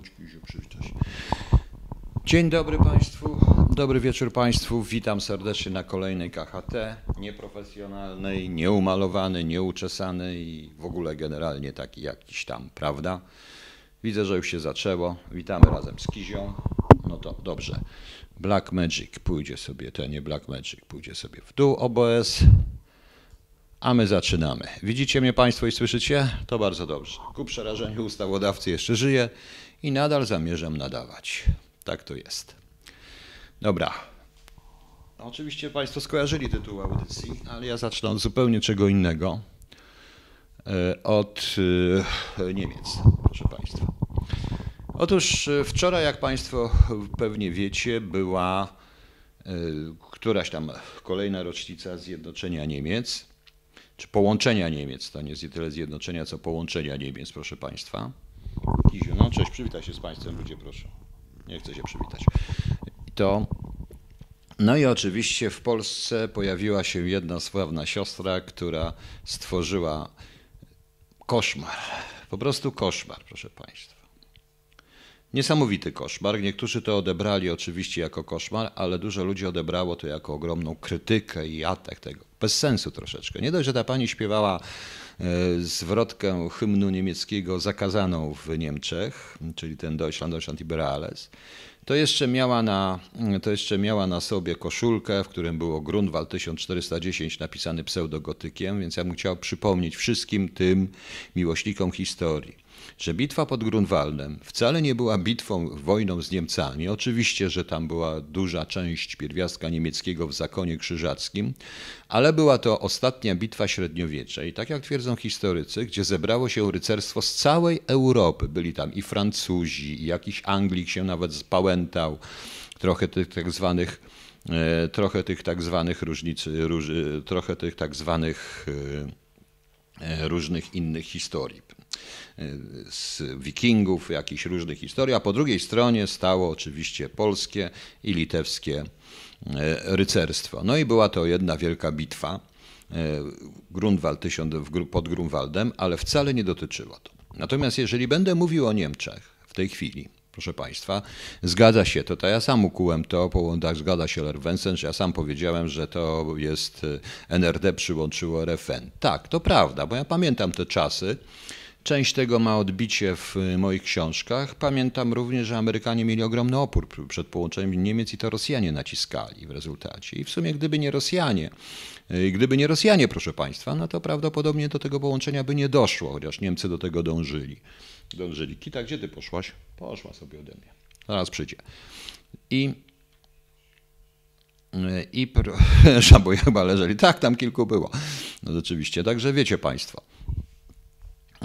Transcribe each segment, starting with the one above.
Chodź, Kiziu, przywitaj Dzień dobry Państwu, dobry wieczór Państwu. Witam serdecznie na kolejnej KHT, nieprofesjonalnej, nieumalowany, nieuczesany i w ogóle generalnie taki jakiś tam, prawda? Widzę, że już się zaczęło. Witamy razem z Kizią. No to dobrze. Black Magic pójdzie sobie, to nie Black Magic, pójdzie sobie w dół OBS, a my zaczynamy. Widzicie mnie Państwo i słyszycie? To bardzo dobrze. Ku przerażeniu ustawodawcy jeszcze żyje i nadal zamierzam nadawać. Tak to jest. Dobra. No, oczywiście Państwo skojarzyli tytuł audycji, ale ja zacznę od zupełnie czego innego. E, od e, Niemiec, proszę Państwa. Otóż e, wczoraj, jak Państwo pewnie wiecie, była któraś tam kolejna rocznica zjednoczenia Niemiec, czy połączenia Niemiec, to nie jest tyle zjednoczenia, co połączenia Niemiec, proszę Państwa. Kiziu, no cześć, przywitaj się z Państwem, ludzie, proszę. Nie chcę się przywitać. to. No i oczywiście w Polsce pojawiła się jedna sławna siostra, która stworzyła koszmar. Po prostu koszmar, proszę Państwa. Niesamowity koszmar. Niektórzy to odebrali oczywiście jako koszmar, ale dużo ludzi odebrało to jako ogromną krytykę i atak tego bez sensu troszeczkę. Nie dość, że ta pani śpiewała e, zwrotkę hymnu niemieckiego zakazaną w Niemczech, czyli ten Deutschland, Deutschland Liberales, to jeszcze miała na, to jeszcze miała na sobie koszulkę, w którym było Grunwald 1410 napisany pseudogotykiem, więc ja bym chciał przypomnieć wszystkim tym miłośnikom historii, że bitwa pod Grunwaldem wcale nie była bitwą, wojną z Niemcami. Oczywiście, że tam była duża część pierwiastka niemieckiego w zakonie krzyżackim, ale była to ostatnia bitwa średniowiecza i tak jak twierdzą historycy, gdzie zebrało się rycerstwo z całej Europy. Byli tam i Francuzi, i jakiś Anglik się nawet spałętał, trochę tych tak zwanych e, trochę tych tak zwanych różnic, róż, e, trochę tych tak zwanych e, różnych innych historii. Y, z wikingów, jakichś różnych historii, a po drugiej stronie stało oczywiście polskie i litewskie y, rycerstwo. No i była to jedna wielka bitwa y, Grunwald, pod Grunwaldem, ale wcale nie dotyczyło to. Natomiast jeżeli będę mówił o Niemczech w tej chwili, proszę Państwa. Zgadza się to, to ja sam ukułem to, łądach zgadza się Lerwensen, że ja sam powiedziałem, że to jest NRD przyłączyło RFN. Tak, to prawda, bo ja pamiętam te czasy, Część tego ma odbicie w y, moich książkach. Pamiętam również, że Amerykanie mieli ogromny opór przed połączeniem Niemiec i to Rosjanie naciskali w rezultacie. I w sumie gdyby nie Rosjanie, y, gdyby nie Rosjanie, proszę Państwa, no to prawdopodobnie do tego połączenia by nie doszło, chociaż Niemcy do tego dążyli. Dążyli. Kita, gdzie ty poszłaś? Poszła sobie ode mnie. Zaraz przyjdzie. I y, i proszę, bo chyba leżeli. Tak, tam kilku było. No rzeczywiście, także wiecie Państwo.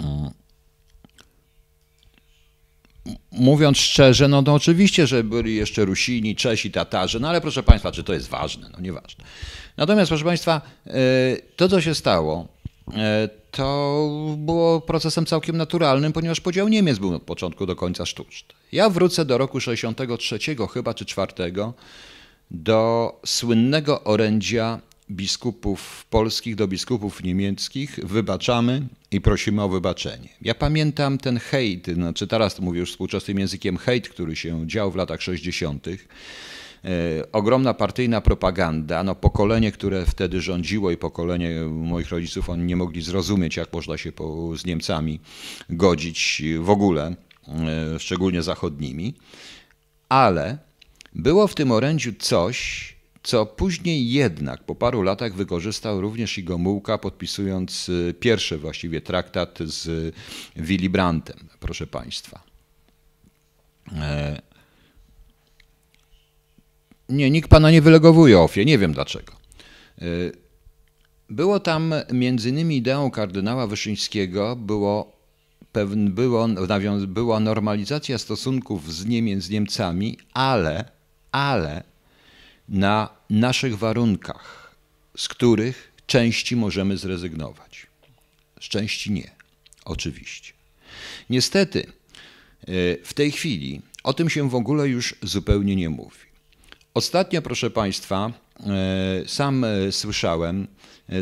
Mm. mówiąc szczerze, no, to no, oczywiście, że byli jeszcze Rusini, Czesi, Tatarzy, no ale proszę Państwa, czy to jest ważne? No nieważne. Natomiast proszę Państwa, e, to co się stało, e, to było procesem całkiem naturalnym, ponieważ podział Niemiec był od początku do końca sztuczny. Ja wrócę do roku 63 chyba, czy 4, do słynnego orędzia biskupów polskich do biskupów niemieckich, wybaczamy i prosimy o wybaczenie. Ja pamiętam ten hejt, znaczy teraz mówię już współczesnym językiem hejt, który się dział w latach 60. E, ogromna partyjna propaganda, no pokolenie, które wtedy rządziło i pokolenie moich rodziców, oni nie mogli zrozumieć, jak można się po, z Niemcami godzić w ogóle, e, szczególnie zachodnimi, ale było w tym orędziu coś, co później jednak po paru latach wykorzystał również i Gomułka, podpisując y, pierwszy właściwie traktat z y, Willy Brandtem, proszę Państwa. E, nie, nikt pana nie wylegowuje ofie, nie wiem dlaczego. E, było tam między innymi ideą kardynała Wyszyńskiego, było pewn, było, była normalizacja stosunków z, Niemie, z Niemcami, ale, ale na naszych warunkach, z których części możemy zrezygnować. Z części nie, oczywiście. Niestety, e, w tej chwili o tym się w ogóle już zupełnie nie mówi. Ostatnio, proszę Państwa, e, sam e, słyszałem,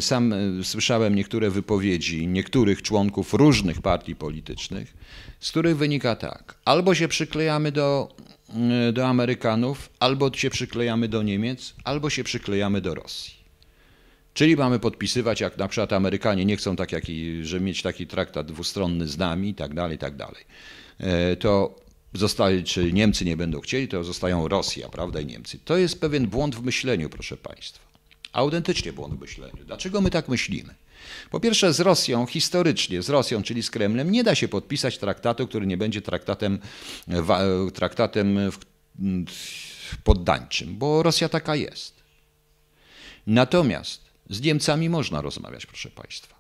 sam słyszałem niektóre wypowiedzi niektórych członków różnych partii politycznych, z których wynika tak: albo się przyklejamy do Y, do Amerykanów, albo się przyklejamy do Niemiec, albo się przyklejamy do Rosji. Czyli mamy podpisywać, jak na przykład Amerykanie nie chcą tak i, że mieć taki traktat dwustronny z nami i tak dalej, i tak dalej. E, to zostaje, czy Niemcy nie będą chcieli, to zostają Rosja, prawda, i Niemcy. To jest pewien błąd w myśleniu, proszę Państwa. Autentycznie błąd w myśleniu. Dlaczego my tak myślimy? Po pierwsze, z Rosją historycznie, z Rosją, czyli z Kremlem, nie da się podpisać traktatu, który nie będzie traktatem, traktatem poddańczym, bo Rosja taka jest. Natomiast z Niemcami można rozmawiać, proszę Państwa.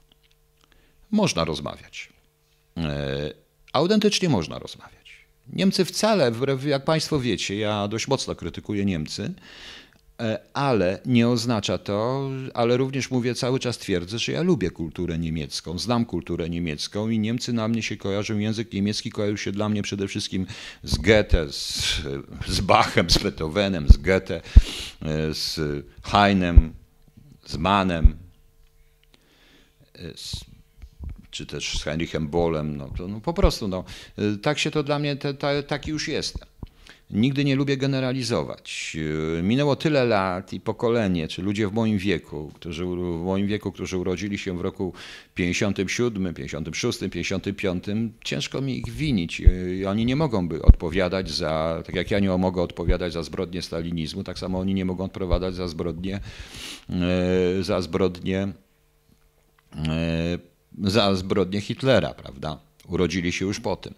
Można rozmawiać. E, autentycznie można rozmawiać. Niemcy wcale, jak Państwo wiecie, ja dość mocno krytykuję Niemcy, E, ale nie oznacza to, ale również mówię cały czas twierdzę, że ja lubię kulturę niemiecką, znam kulturę niemiecką i Niemcy na mnie się kojarzą, język niemiecki kojarzył się dla mnie przede wszystkim z Goethe, z, z Bachem, z Beethovenem, z Goethe, e, z Heinem, z Mannem, e, z, czy też z Heinrichem Bollem, no, no po prostu no, tak się to dla mnie, te, te, taki już jestem. Nigdy nie lubię generalizować. Y, minęło tyle lat i pokolenie, czy ludzie w moim wieku, którzy w moim wieku, którzy urodzili się w roku 57, 56, 55, ciężko mi ich winić. Y, oni nie mogą by odpowiadać za, tak jak ja nie mogę odpowiadać za zbrodnie stalinizmu, tak samo oni nie mogą odpowiadać za zbrodnie y, za zbrodnie za zbrodnie Hitlera, prawda? Urodzili się już po tym.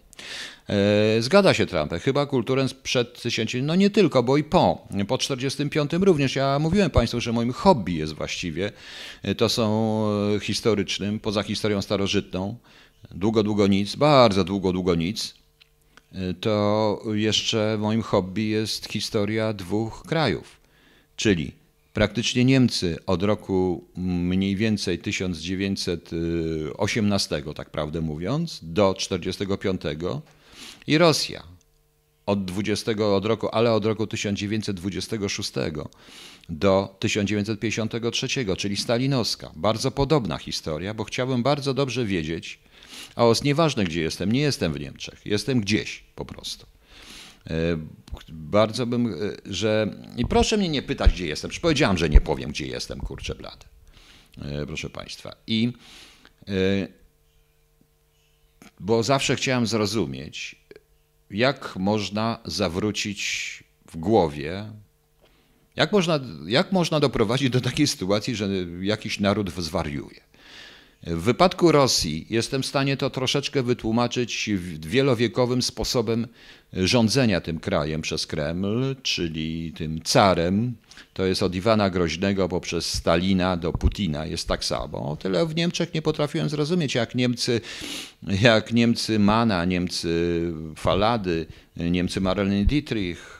E, zgadza się Trump, chyba kulturę przed tysięcy, no nie tylko, bo i po, po 45 również. Ja mówiłem Państwu, że moim hobby jest właściwie, e, to są e, historycznym, poza historią starożytną, długo, długo nic, bardzo długo, długo nic, to jeszcze moim hobby jest historia dwóch krajów, czyli Praktycznie Niemcy od roku mniej więcej 1918, tak prawdę mówiąc, do 1945 i Rosja od 20 od roku, ale od roku 1926 do 1953, czyli stalinowska. Bardzo podobna historia, bo chciałbym bardzo dobrze wiedzieć, a os nieważne gdzie jestem, nie jestem w Niemczech, jestem gdzieś po prostu. E, bardzo bym, e, że. I proszę mnie nie pytać, gdzie jestem. Przecież powiedziałam, że nie powiem, gdzie jestem, kurczę blad. E, proszę Państwa. I. Bo zawsze chciałem zrozumieć, jak można zawrócić w głowie, jak można, jak można doprowadzić do takiej sytuacji, że jakiś naród zwariuje. W wypadku Rosji jestem w stanie to troszeczkę wytłumaczyć wielowiekowym sposobem rządzenia tym krajem przez Kreml, czyli tym carem. To jest od Iwana Groźnego poprzez Stalina do Putina, jest tak samo. O tyle w Niemczech nie potrafiłem zrozumieć, jak Niemcy, jak Niemcy Mana, Niemcy Falady, Niemcy Marlene Dietrich,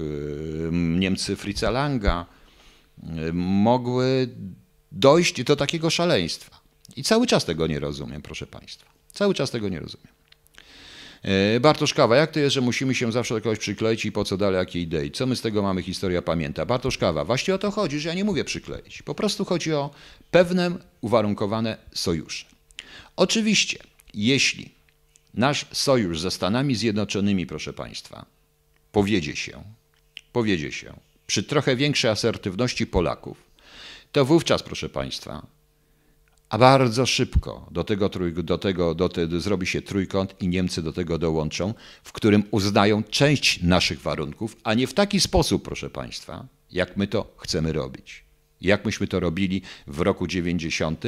Niemcy Fritza Langa mogły dojść do takiego szaleństwa. I cały czas tego nie rozumiem, proszę Państwa. Cały czas tego nie rozumiem. E, Bartosz Kawa, jak to jest, że musimy się zawsze do kogoś przykleić i po co dalej jakiej idei? Co my z tego mamy, historia pamięta? Bartosz Kawa, właśnie o to chodzi, że ja nie mówię przykleić. Po prostu chodzi o pewne uwarunkowane sojusze. Oczywiście, jeśli nasz sojusz ze Stanami Zjednoczonymi, proszę Państwa, powiedzie się, powiedzie się, przy trochę większej asertywności Polaków, to wówczas, proszę Państwa, a bardzo szybko do tego, do tego do te, zrobi się trójkąt i Niemcy do tego dołączą, w którym uznają część naszych warunków, a nie w taki sposób, proszę Państwa, jak my to chcemy robić. Jak myśmy to robili w roku 90,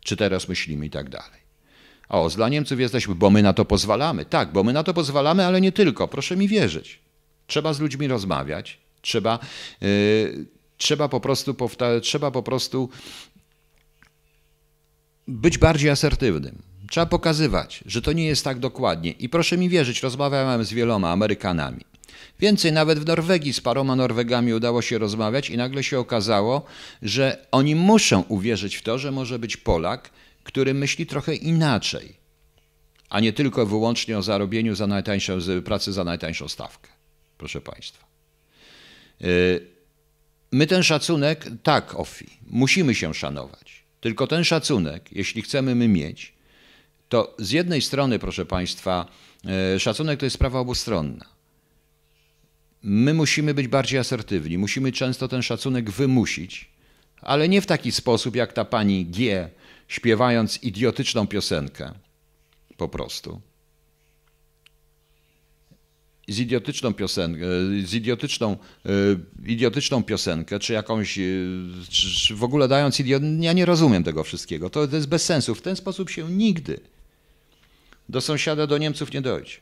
czy teraz myślimy i tak dalej. O, dla Niemców jesteśmy, bo my na to pozwalamy. Tak, bo my na to pozwalamy, ale nie tylko. Proszę mi wierzyć. Trzeba z ludźmi rozmawiać, trzeba. Yy, trzeba po prostu, powta- trzeba po prostu być bardziej asertywnym. Trzeba pokazywać, że to nie jest tak dokładnie. I proszę mi wierzyć, rozmawiałem z wieloma Amerykanami. Więcej, nawet w Norwegii z paroma Norwegami udało się rozmawiać, i nagle się okazało, że oni muszą uwierzyć w to, że może być Polak, który myśli trochę inaczej, a nie tylko wyłącznie o zarobieniu za najtańszą, pracy za najtańszą stawkę. Proszę Państwa. Y, my ten szacunek, tak, Ofi, musimy się szanować. Tylko ten szacunek, jeśli chcemy my mieć, to z jednej strony, proszę Państwa, e, szacunek to jest sprawa obustronna. My musimy być bardziej asertywni, musimy często ten szacunek wymusić, ale nie w taki sposób, jak ta pani G, śpiewając idiotyczną piosenkę po prostu z idiotyczną piosenkę, z idiotyczną, e, idiotyczną piosenkę, czy jakąś, e, czy, w ogóle dając idiot... Ja nie rozumiem tego wszystkiego. To, jest bez sensu. W ten sposób się nigdy do sąsiada, do Niemców nie dojdzie.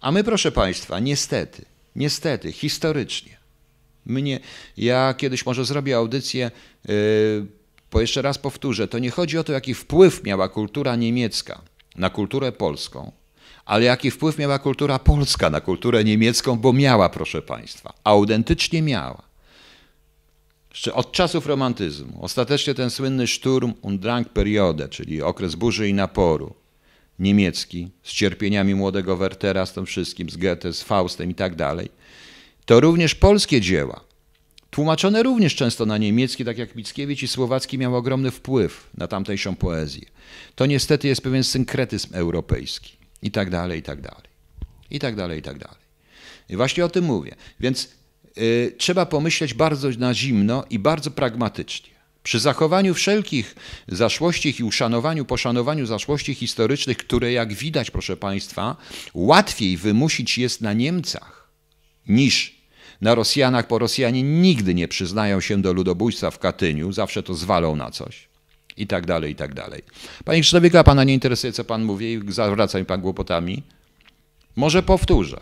A my, proszę Państwa, niestety, niestety, historycznie, mnie, ja kiedyś może zrobię audycję, yy, bo jeszcze raz powtórzę, to nie chodzi o to, jaki wpływ miała kultura niemiecka na kulturę polską, ale jaki wpływ miała kultura polska na kulturę niemiecką, bo miała, proszę Państwa, autentycznie miała. Jeszcze od czasów romantyzmu, ostatecznie ten słynny Sturm und Drang Periode, czyli okres burzy i naporu niemiecki, z cierpieniami młodego Wertera, z tym wszystkim, z Goethe, z Faustem i tak dalej, to również polskie dzieła, tłumaczone również często na niemiecki, tak jak Mickiewicz i Słowacki miały ogromny wpływ na tamtejszą poezję. To niestety jest pewien synkretyzm europejski i tak dalej, i tak dalej. I tak dalej, i tak dalej. I właśnie o tym mówię. Więc y, trzeba pomyśleć bardzo na zimno i bardzo pragmatycznie. Przy zachowaniu wszelkich zaszłości i uszanowaniu, poszanowaniu zaszłości historycznych, które jak widać, proszę Państwa, łatwiej wymusić jest na Niemcach niż na Rosjanach, bo Rosjanie nigdy nie przyznają się do ludobójstwa w Katyniu, zawsze to zwalą na coś i tak dalej, i tak dalej. Panie Krzysztofie, a pana nie interesuje, co pan mówi i zawraca mi pan głupotami? Może powtórzę,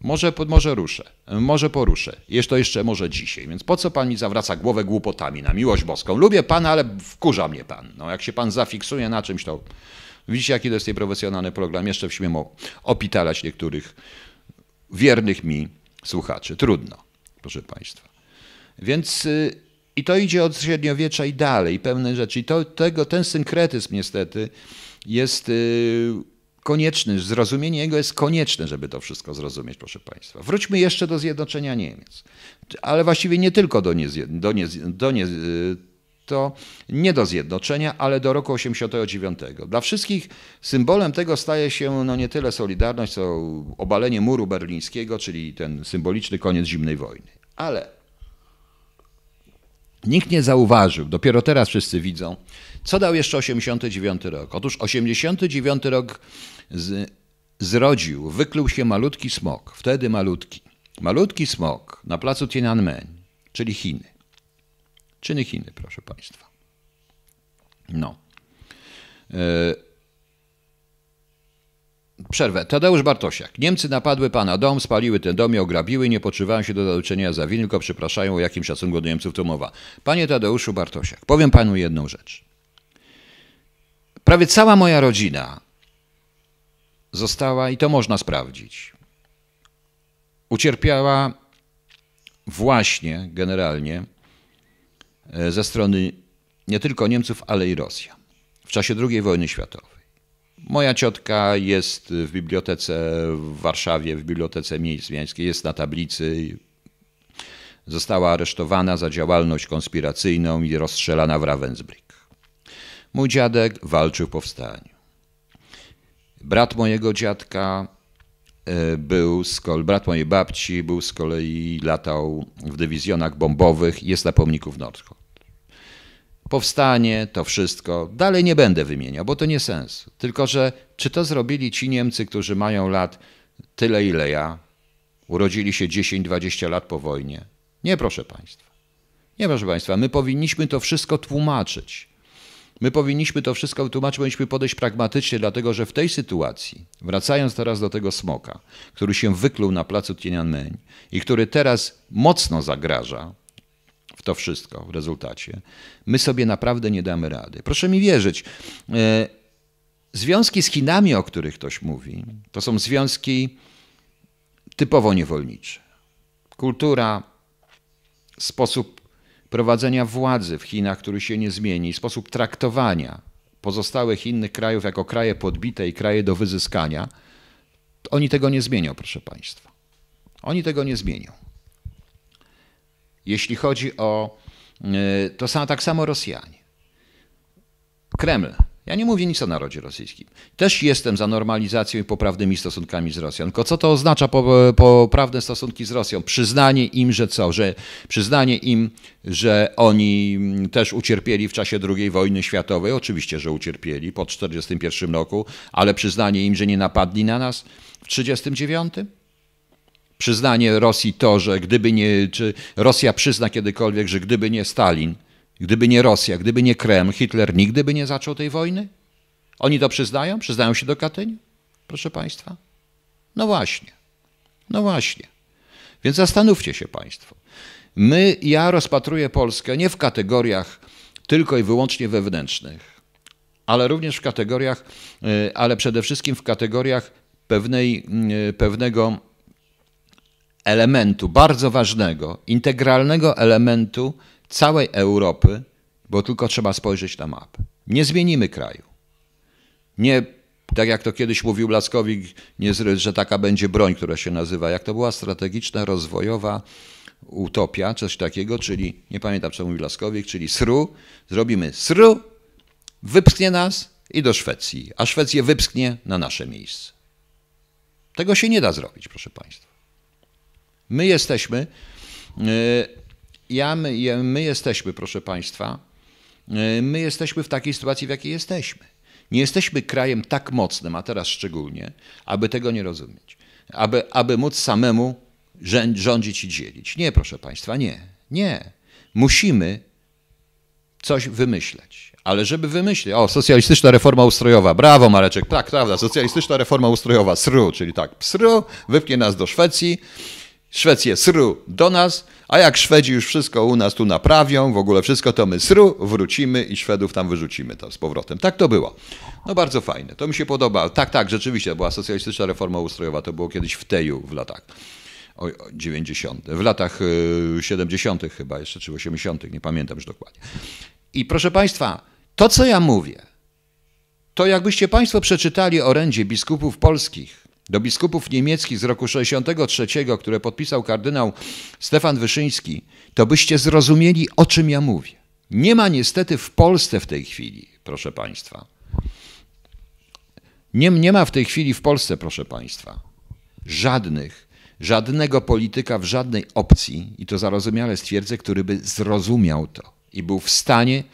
może, może ruszę, może poruszę, jeszcze, jeszcze może dzisiaj, więc po co pan mi zawraca głowę głupotami, na miłość boską? Lubię pana, ale wkurza mnie pan. No, jak się pan zafiksuje na czymś, to widzicie, jaki to jest profesjonalny program. Jeszcze w śmiem opitalać niektórych wiernych mi słuchaczy. Trudno, proszę państwa. Więc y, i to idzie od średniowiecza i dalej, pewne rzeczy. I to, tego, ten synkretyzm niestety jest y, konieczny, zrozumienie jego jest konieczne, żeby to wszystko zrozumieć, proszę Państwa. Wróćmy jeszcze do zjednoczenia Niemiec, ale właściwie nie tylko do, nie, do, nie, do y, nie, to nie do zjednoczenia, ale do roku 1989 Dla wszystkich symbolem tego staje się no nie tyle Solidarność, co obalenie muru berlińskiego, czyli ten symboliczny koniec zimnej wojny. Ale Nikt nie zauważył, dopiero teraz wszyscy widzą, co dał jeszcze 89 rok. Otóż 89 rok z, zrodził, wykluł się malutki smok, wtedy malutki. Malutki smok na placu Tiananmen, czyli Chiny. Czyny Chiny, proszę Państwa. No. Yy Przerwę. Tadeusz Bartosiak. Niemcy napadły pana dom, spaliły ten dom i ograbiły. Nie poczywają się do zadośćuczynienia za winę, tylko przepraszają, o jakim szacunku do Niemców to mowa. Panie Tadeuszu Bartosiak, powiem panu jedną rzecz. Prawie cała moja rodzina została, i to można sprawdzić, ucierpiała właśnie generalnie e, ze strony nie tylko Niemców, ale i Rosja w czasie II wojny światowej. Moja ciotka jest w bibliotece w Warszawie, w bibliotece miejskiej, jest na tablicy. Została aresztowana za działalność konspiracyjną i rozstrzelana w Ravensbrück. Mój dziadek walczył w powstaniu. Brat mojego dziadka e, był z kolei, brat mojej babci był z kolei, latał w dywizjonach bombowych, jest na pomniku w Nordkow powstanie, to wszystko. Dalej nie będę wymieniał, bo to nie sens. Tylko, że czy to zrobili ci Niemcy, którzy mają lat tyle ile ja, urodzili się 10-20 lat po wojnie? Nie, proszę Państwa. Nie, proszę Państwa, my powinniśmy to wszystko tłumaczyć. My powinniśmy to wszystko tłumaczyć, powinniśmy podejść pragmatycznie, dlatego że w tej sytuacji, wracając teraz do tego smoka, który się wykluł na placu Tiananmen i który teraz mocno zagraża w to wszystko w rezultacie, my sobie naprawdę nie damy rady. Proszę mi wierzyć, e, związki z Chinami, o których ktoś mówi, to są związki typowo niewolnicze. Kultura, sposób prowadzenia władzy w Chinach, który się nie zmieni, sposób traktowania pozostałych innych krajów jako kraje podbite i kraje do wyzyskania, oni tego nie zmienią, proszę Państwa. Oni tego nie zmienią jeśli chodzi o e, to są tak samo Rosjanie. Kreml. Ja nie mówię nic o narodzie rosyjskim. Też jestem za normalizacją i poprawnymi stosunkami z Rosją. Tylko co to oznacza poprawne stosunki z Rosją? Przyznanie im, że co? Że przyznanie im, że oni mm, też ucierpieli w czasie II wojny światowej. Oczywiście, że ucierpieli po 1941 roku, ale przyznanie im, że nie napadli na nas w 1939? przyznanie Rosji to, że gdyby nie, czy Rosja przyzna kiedykolwiek, że gdyby nie Stalin, gdyby nie Rosja, gdyby nie Kreml, Hitler nigdy by nie zaczął tej wojny? Oni to przyznają? Przyznają się do Katyni? Proszę Państwa. No właśnie. No właśnie. Więc zastanówcie się Państwo. My, ja rozpatruję Polskę nie w kategoriach tylko i wyłącznie wewnętrznych, ale również w kategoriach, e, ale przede wszystkim w kategoriach pewnej, e, pewnego elementu bardzo ważnego, integralnego elementu całej Europy, bo tylko trzeba spojrzeć na mapę. Nie zmienimy kraju. Nie, tak jak to kiedyś mówił Blaskowik, nie, że taka będzie broń, która się nazywa, jak to była strategiczna, rozwojowa utopia, coś takiego, czyli, nie pamiętam co mówił Laskowik, czyli sru, zrobimy sru, wypchnie nas i do Szwecji, a Szwecję wypchnie na nasze miejsce. Tego się nie da zrobić, proszę Państwa. My jesteśmy, e, ja, my, my jesteśmy, proszę Państwa, e, my jesteśmy w takiej sytuacji, w jakiej jesteśmy. Nie jesteśmy krajem tak mocnym, a teraz szczególnie, aby tego nie rozumieć, aby, aby móc samemu rządzić i dzielić. Nie, proszę Państwa, nie. Nie. Musimy coś wymyśleć. Ale żeby wymyślić, o, socjalistyczna reforma ustrojowa, brawo Mareczek, tak, prawda, socjalistyczna reforma ustrojowa, sru, czyli tak, psru, wypchnie nas do Szwecji, Szwecję sru do nas, a jak Szwedzi już wszystko u nas tu naprawią, w ogóle wszystko to my sru, wrócimy i Szwedów tam wyrzucimy tam z powrotem. Tak to było. No bardzo fajne, to mi się podoba. Tak, tak, rzeczywiście, była socjalistyczna reforma ustrojowa, to było kiedyś w Teju w latach. 90. W latach 70. Y, chyba jeszcze, czy 80., nie pamiętam już dokładnie. I proszę Państwa, to co ja mówię, to jakbyście Państwo przeczytali orędzie biskupów polskich, do biskupów niemieckich z roku 1963, które podpisał kardynał Stefan Wyszyński, to byście zrozumieli, o czym ja mówię. Nie ma niestety w Polsce w tej chwili, proszę Państwa. Nie, nie ma w tej chwili w Polsce, proszę Państwa, żadnych, żadnego polityka w żadnej opcji, i to zarozumiale stwierdzę, który by zrozumiał to i był w stanie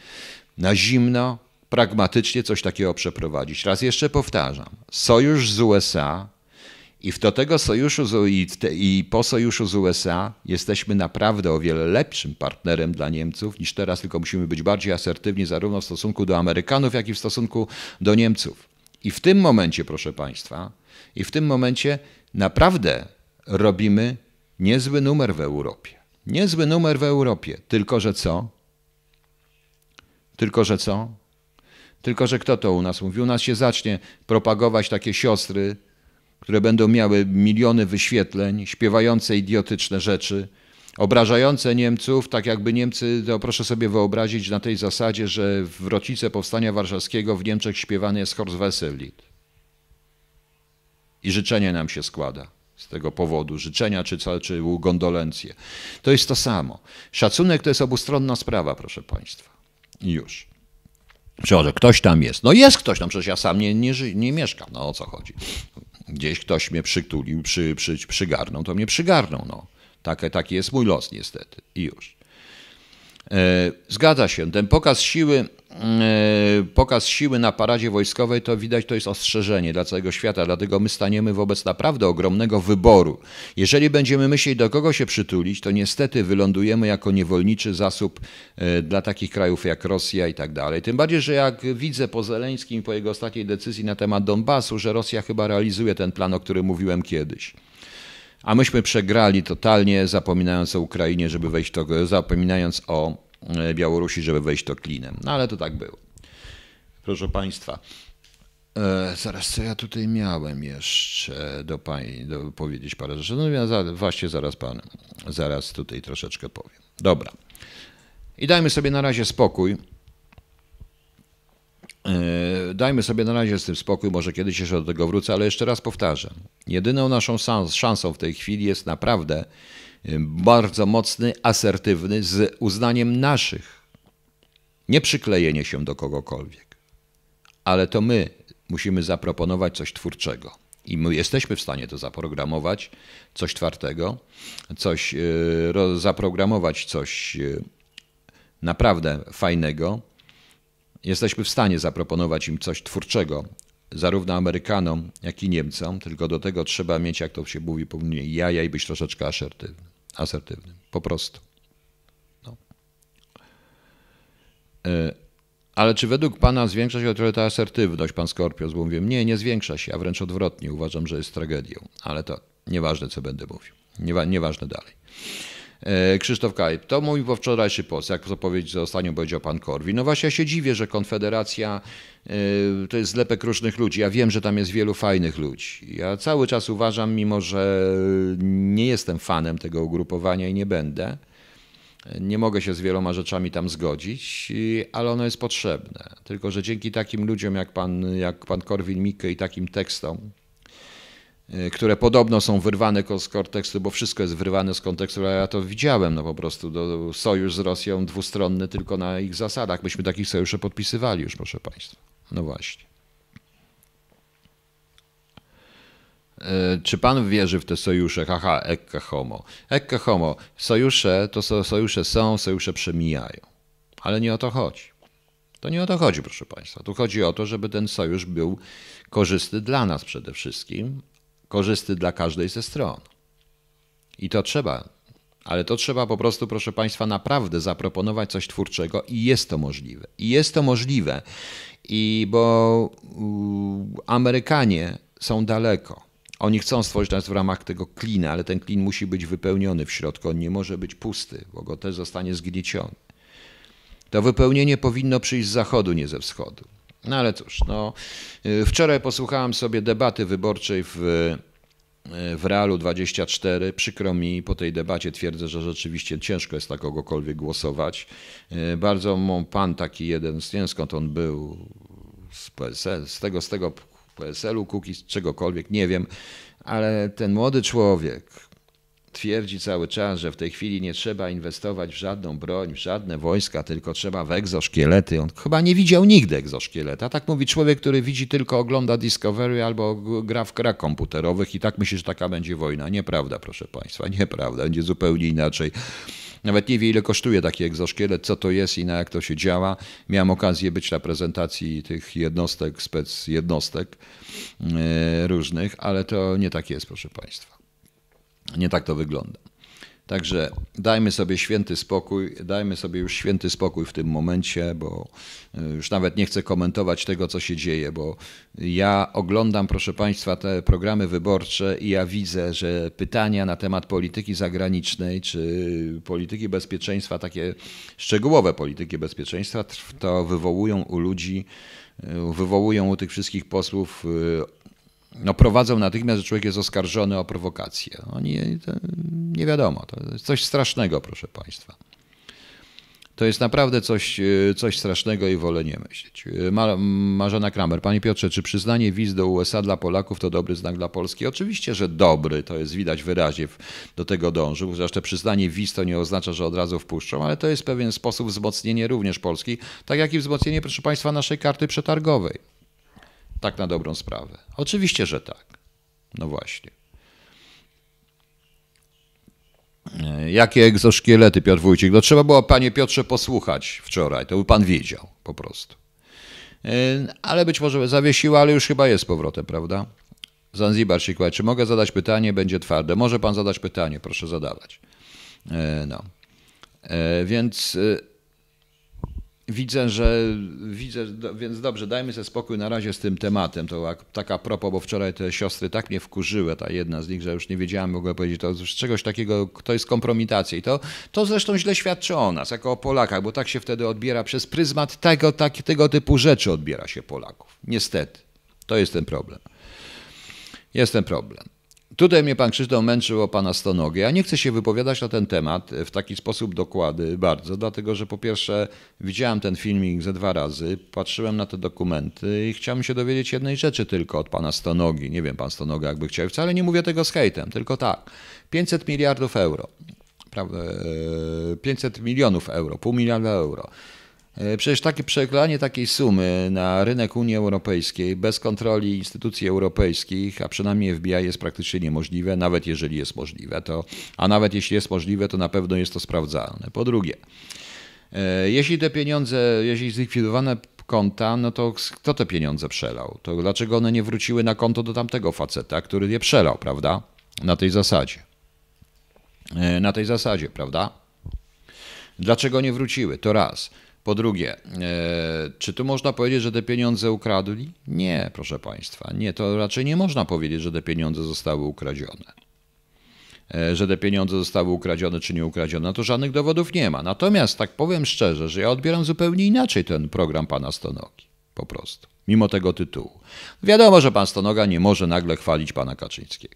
na zimno, pragmatycznie coś takiego przeprowadzić. Raz jeszcze powtarzam, sojusz z USA i do tego sojuszu z, i, i po sojuszu z USA jesteśmy naprawdę o wiele lepszym partnerem dla Niemców niż teraz, tylko musimy być bardziej asertywni zarówno w stosunku do Amerykanów, jak i w stosunku do Niemców. I w tym momencie, proszę Państwa, i w tym momencie naprawdę robimy niezły numer w Europie. Niezły numer w Europie, tylko że co? Tylko że co? Tylko że kto to u nas mówi? U nas się zacznie propagować takie siostry które będą miały miliony wyświetleń, śpiewające idiotyczne rzeczy, obrażające Niemców, tak jakby Niemcy, to proszę sobie wyobrazić na tej zasadzie, że w rocznicę Powstania Warszawskiego w Niemczech śpiewany jest Horst Wessellied. I życzenie nam się składa z tego powodu, życzenia czy, czy gondolencje. To jest to samo. Szacunek to jest obustronna sprawa, proszę Państwa. I już. Przepraszam, ktoś tam jest. No jest ktoś tam, przecież ja sam nie, nie, nie mieszkam. No o co chodzi? gdzieś ktoś mnie przytulił, przy, przy, przygarnął, to mnie przygarnął. No. Takie, taki jest mój los niestety. I już. E, zgadza się, ten pokaz siły, e, pokaz siły na paradzie wojskowej to widać, to jest ostrzeżenie dla całego świata, dlatego my staniemy wobec naprawdę ogromnego wyboru. Jeżeli będziemy myśleć, do kogo się przytulić, to niestety wylądujemy jako niewolniczy zasób e, dla takich krajów jak Rosja i tak dalej. Tym bardziej, że jak widzę po Zeleńskim, po jego ostatniej decyzji na temat Donbasu, że Rosja chyba realizuje ten plan, o którym mówiłem kiedyś. A myśmy przegrali totalnie, zapominając o Ukrainie, żeby wejść to, zapominając o e, Białorusi, żeby wejść to klinem. No ale to tak było. Proszę Państwa, e, zaraz co ja tutaj miałem jeszcze do Pani do powiedzieć parę rzeczy. No ja za, właśnie zaraz Pan, zaraz tutaj troszeczkę powiem. Dobra. I dajmy sobie na razie spokój. E, dajmy sobie na razie z tym spokój, może kiedyś jeszcze do tego wrócę, ale jeszcze raz powtarzam. Jedyną naszą szansą w tej chwili jest naprawdę e, bardzo mocny, asertywny, z uznaniem naszych. Nie przyklejenie się do kogokolwiek, ale to my musimy zaproponować coś twórczego. I my jesteśmy w stanie to zaprogramować, coś twardego, coś, e, zaprogramować coś naprawdę fajnego, Jesteśmy w stanie zaproponować im coś twórczego, zarówno Amerykanom, jak i Niemcom, tylko do tego trzeba mieć, jak to się mówi, powinien jaja i być troszeczkę asertywnym. asertywnym po prostu. No. E, ale czy według Pana zwiększa się trochę ta asertywność, Pan Skorpios? Bo mówię, nie, nie zwiększa się, a wręcz odwrotnie. Uważam, że jest tragedią. Ale to nieważne, co będę mówił. nieważne dalej. E, Krzysztof Kajp, to mówił wczorajszy post, jak to ze ostatnio powiedział pan Korwin. No właśnie ja się dziwię, że Konfederacja e, to jest zlepek różnych ludzi. Ja wiem, że tam jest wielu fajnych ludzi. Ja cały czas uważam, mimo że nie jestem fanem tego ugrupowania i nie będę, nie mogę się z wieloma rzeczami tam zgodzić, ale ono jest potrzebne. Tylko, że dzięki takim ludziom jak pan, jak pan Korwin Mikke i takim tekstom, Y, które podobno są wyrwane z kontekstu, bo wszystko jest wyrwane z kontekstu, ale ja to widziałem, no po prostu do, sojusz z Rosją dwustronny tylko na ich zasadach. Myśmy takich sojuszy podpisywali już, proszę Państwa. No właśnie. Y, czy pan wierzy w te sojusze? Haha, ecce homo. Ecce homo. Sojusze to sojusze są, sojusze przemijają. Ale nie o to chodzi. To nie o to chodzi, proszę Państwa. Tu chodzi o to, żeby ten sojusz był korzystny dla nas przede wszystkim, korzystny dla każdej ze stron. I to trzeba, ale to trzeba po prostu, proszę Państwa, naprawdę zaproponować coś twórczego i jest to możliwe. I jest to możliwe, i bo Amerykanie są daleko. Oni chcą stworzyć nas w ramach tego klina, ale ten klin musi być wypełniony w środku. On nie może być pusty, bo go też zostanie zgnieciony. To wypełnienie powinno przyjść z zachodu, nie ze wschodu. No ale cóż, no, y, wczoraj posłuchałem sobie debaty wyborczej w, y, w Realu 24. Przykro mi, po tej debacie twierdzę, że rzeczywiście ciężko jest na tak kogokolwiek głosować. Y, bardzo mą pan taki jeden, nie wiem skąd on był, z PSL, z tego, z tego PSL-u, z czegokolwiek, nie wiem, ale ten młody człowiek, twierdzi cały czas, że w tej chwili nie trzeba inwestować w żadną broń, w żadne wojska, tylko trzeba w egzoszkielety. On chyba nie widział nigdy egzoszkieleta. Tak mówi człowiek, który widzi tylko, ogląda Discovery albo gra w grach komputerowych i tak myśli, że taka będzie wojna. Nieprawda, proszę Państwa, nieprawda. Będzie zupełnie inaczej. Nawet nie wie, ile kosztuje taki egzoszkielet, co to jest i na jak to się działa. Miałem okazję być na prezentacji tych jednostek, spec jednostek e, różnych, ale to nie tak jest, proszę Państwa. Nie tak to wygląda. Także dajmy sobie święty spokój, dajmy sobie już święty spokój w tym momencie, bo e, już nawet nie chcę komentować tego, co się dzieje, bo ja oglądam, proszę Państwa, te programy wyborcze i ja widzę, że pytania na temat polityki zagranicznej czy polityki bezpieczeństwa, takie szczegółowe polityki bezpieczeństwa, to wywołują u ludzi e, wywołują u tych wszystkich posłów e, no, prowadzą natychmiast, że człowiek jest oskarżony o prowokację. Oni, nie wiadomo, to jest coś strasznego, proszę Państwa. To jest naprawdę coś, y, coś strasznego i wolę nie myśleć. Y, Mar Marzena Kramer, Panie Piotrze, czy przyznanie wiz do USA dla Polaków to dobry znak dla Polski? Oczywiście, że dobry, to jest widać wyraźnie, do tego dążył. Zresztą przyznanie wiz to nie oznacza, że od razu wpuszczą, ale to jest pewien sposób wzmocnienia również Polski, tak jak i wzmocnienie, proszę Państwa, naszej karty przetargowej. Tak na dobrą sprawę. Oczywiście, że tak. No właśnie. E, jakie egzoszkielety, Piotr Wójcik? No trzeba było, panie Piotrze, posłuchać wczoraj. To by pan wiedział po prostu. E, ale być może zawiesiła, ale już chyba jest powrotem, prawda? Zanzibar się kładzie. Czy mogę zadać pytanie? Będzie twarde. Może pan zadać pytanie, proszę zadawać. E, no. Więc Widzę, że widzę, więc dobrze, dajmy sobie spokój na razie z tym tematem. To taka propo, bo wczoraj te siostry tak mnie wkurzyły, ta jedna z nich, że już nie wiedziałem, mogłem powiedzieć, to z czegoś takiego, to jest kompromitacja. I to, to zresztą źle świadczy o nas, jako o Polakach, bo tak się wtedy odbiera przez pryzmat tego, tak, tego typu rzeczy odbiera się Polaków. Niestety. To jest ten problem. Jest ten problem. Tutaj mnie pan Krzysztof męczył o pana Stonogi. Ja nie chcę się wypowiadać na ten temat w taki sposób dokładny bardzo, dlatego że po pierwsze widziałem ten filmik ze dwa razy, patrzyłem na te dokumenty i chciałem się dowiedzieć jednej rzeczy tylko od pana Stonogi. Nie wiem, pan Stonoga jakby chciał. Wcale nie mówię tego z hejtem, tylko tak. 500 miliardów euro. 500 e, milionów euro, pół miliarda euro. E, przecież takie przeklanie takiej sumy na rynek Unii Europejskiej bez kontroli instytucji europejskich, a przynajmniej FBI jest praktycznie niemożliwe, nawet jeżeli jest możliwe, to, a nawet jeśli jest możliwe, to na pewno jest to sprawdzalne. Po drugie, e, jeśli te pieniądze, jeśli zlikwidowane konta, no to kto te pieniądze przelał? To dlaczego one nie wróciły na konto do tamtego faceta, który je przelał, prawda? Na tej zasadzie. E, na tej zasadzie, prawda? Dlaczego nie wróciły? To raz. Po drugie, e, czy tu można powiedzieć, że te pieniądze ukradli? Nie, proszę Państwa, nie, to raczej nie można powiedzieć, że te pieniądze zostały ukradzione. E, że te pieniądze zostały ukradzione czy nie ukradzione, to żadnych dowodów nie ma. Natomiast tak powiem szczerze, że ja odbieram zupełnie inaczej ten program pana Stonogi. Po prostu. Mimo tego tytułu. Wiadomo, że pan Stonoga nie może nagle chwalić pana Kaczyńskiego.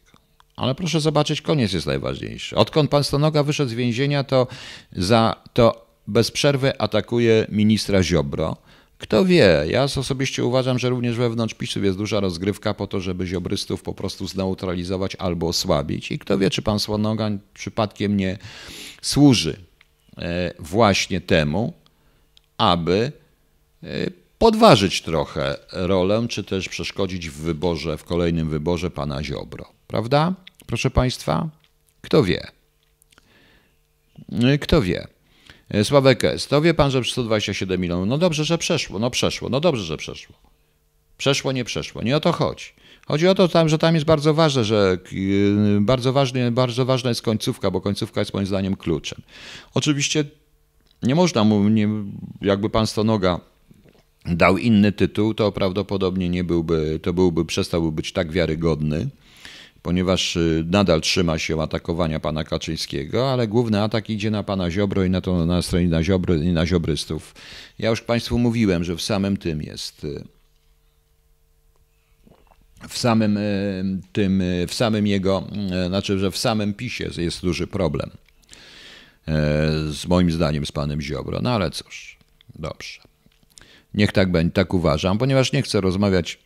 Ale proszę zobaczyć, koniec jest najważniejszy. Odkąd pan Stonoga wyszedł z więzienia, to, za, to bez przerwy atakuje ministra Ziobro. Kto wie, ja osobiście uważam, że również wewnątrz piszy jest duża rozgrywka po to, żeby ziobrystów po prostu zneutralizować albo osłabić. I kto wie, czy pan Słonogań przypadkiem nie służy e, właśnie temu, aby e, podważyć trochę rolę, czy też przeszkodzić w wyborze, w kolejnym wyborze pana Ziobro. Prawda, proszę państwa? Kto wie? E, kto wie? E, Sławek S. To wie pan, że 127 milionów. No dobrze, że przeszło. No przeszło. No dobrze, że przeszło. Przeszło, nie przeszło. Nie o to chodzi. Chodzi o to, tam, że tam jest bardzo ważne, że e, bardzo, ważny, bardzo ważna jest końcówka, bo końcówka jest moim zdaniem kluczem. Oczywiście nie można mu, nie, jakby pan Stonoga dał inny tytuł, to prawdopodobnie nie byłby, to byłby, przestałby być tak wiarygodny ponieważ y, nadal trzyma się atakowania pana Kaczyńskiego, ale główny atak idzie na pana Ziobro i na to na stronie na Ziobro i na Ziobrystów. Ja już państwu mówiłem, że w samym tym jest y, w samym y, tym, w samym jego, znaczy, że w samym PiSie jest duży problem. Z moim zdaniem z panem Ziobro. No ale cóż, dobrze. Niech tak będzie, tak uważam, ponieważ nie chcę rozmawiać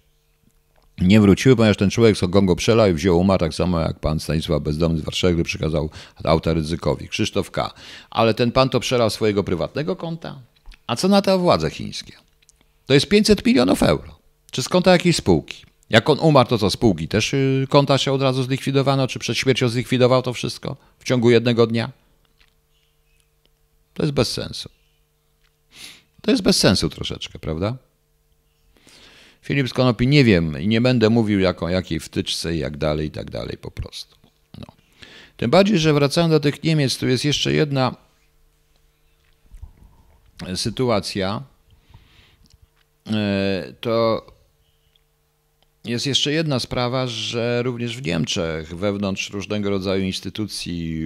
nie wróciły, ponieważ ten człowiek z Kongo przelał i wziął umarł, tak samo jak pan Stanisław Bezdomny z Warszawy, który przekazał auta ryzykowi, Krzysztof K. Ale ten pan to przelał swojego prywatnego konta. A co na te władze chińskie? To jest 500 milionów euro. Czy z konta jakiejś spółki? Jak on umarł, to co spółki? Też y, konta się od razu zlikwidowano? Czy przed śmiercią zlikwidował to wszystko w ciągu jednego dnia? To jest bez sensu. To jest bez sensu troszeczkę, prawda? Filip Skonopi, Konopi nie wiem i nie będę mówił jak o jakiej wtyczce i jak dalej, i tak dalej po prostu. No. Tym bardziej, że wracając do tych Niemiec, tu jest jeszcze jedna sytuacja, e, to jest jeszcze jedna sprawa, że również w Niemczech, wewnątrz różnego rodzaju instytucji,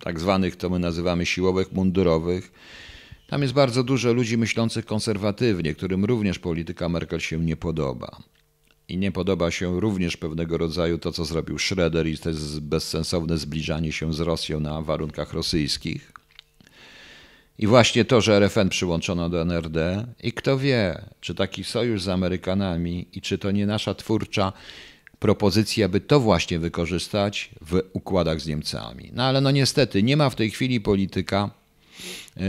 tak zwanych, to my nazywamy siłowych, mundurowych, tam jest bardzo dużo ludzi myślących konserwatywnie, którym również polityka Merkel się nie podoba. I nie podoba się również pewnego rodzaju to, co zrobił Schroeder i to jest bezsensowne zbliżanie się z Rosją na warunkach rosyjskich. I właśnie to, że RFN przyłączono do NRD i kto wie, czy taki sojusz z Amerykanami i czy to nie nasza twórcza propozycja, by to właśnie wykorzystać w układach z Niemcami. No ale no niestety nie ma w tej chwili polityka, E,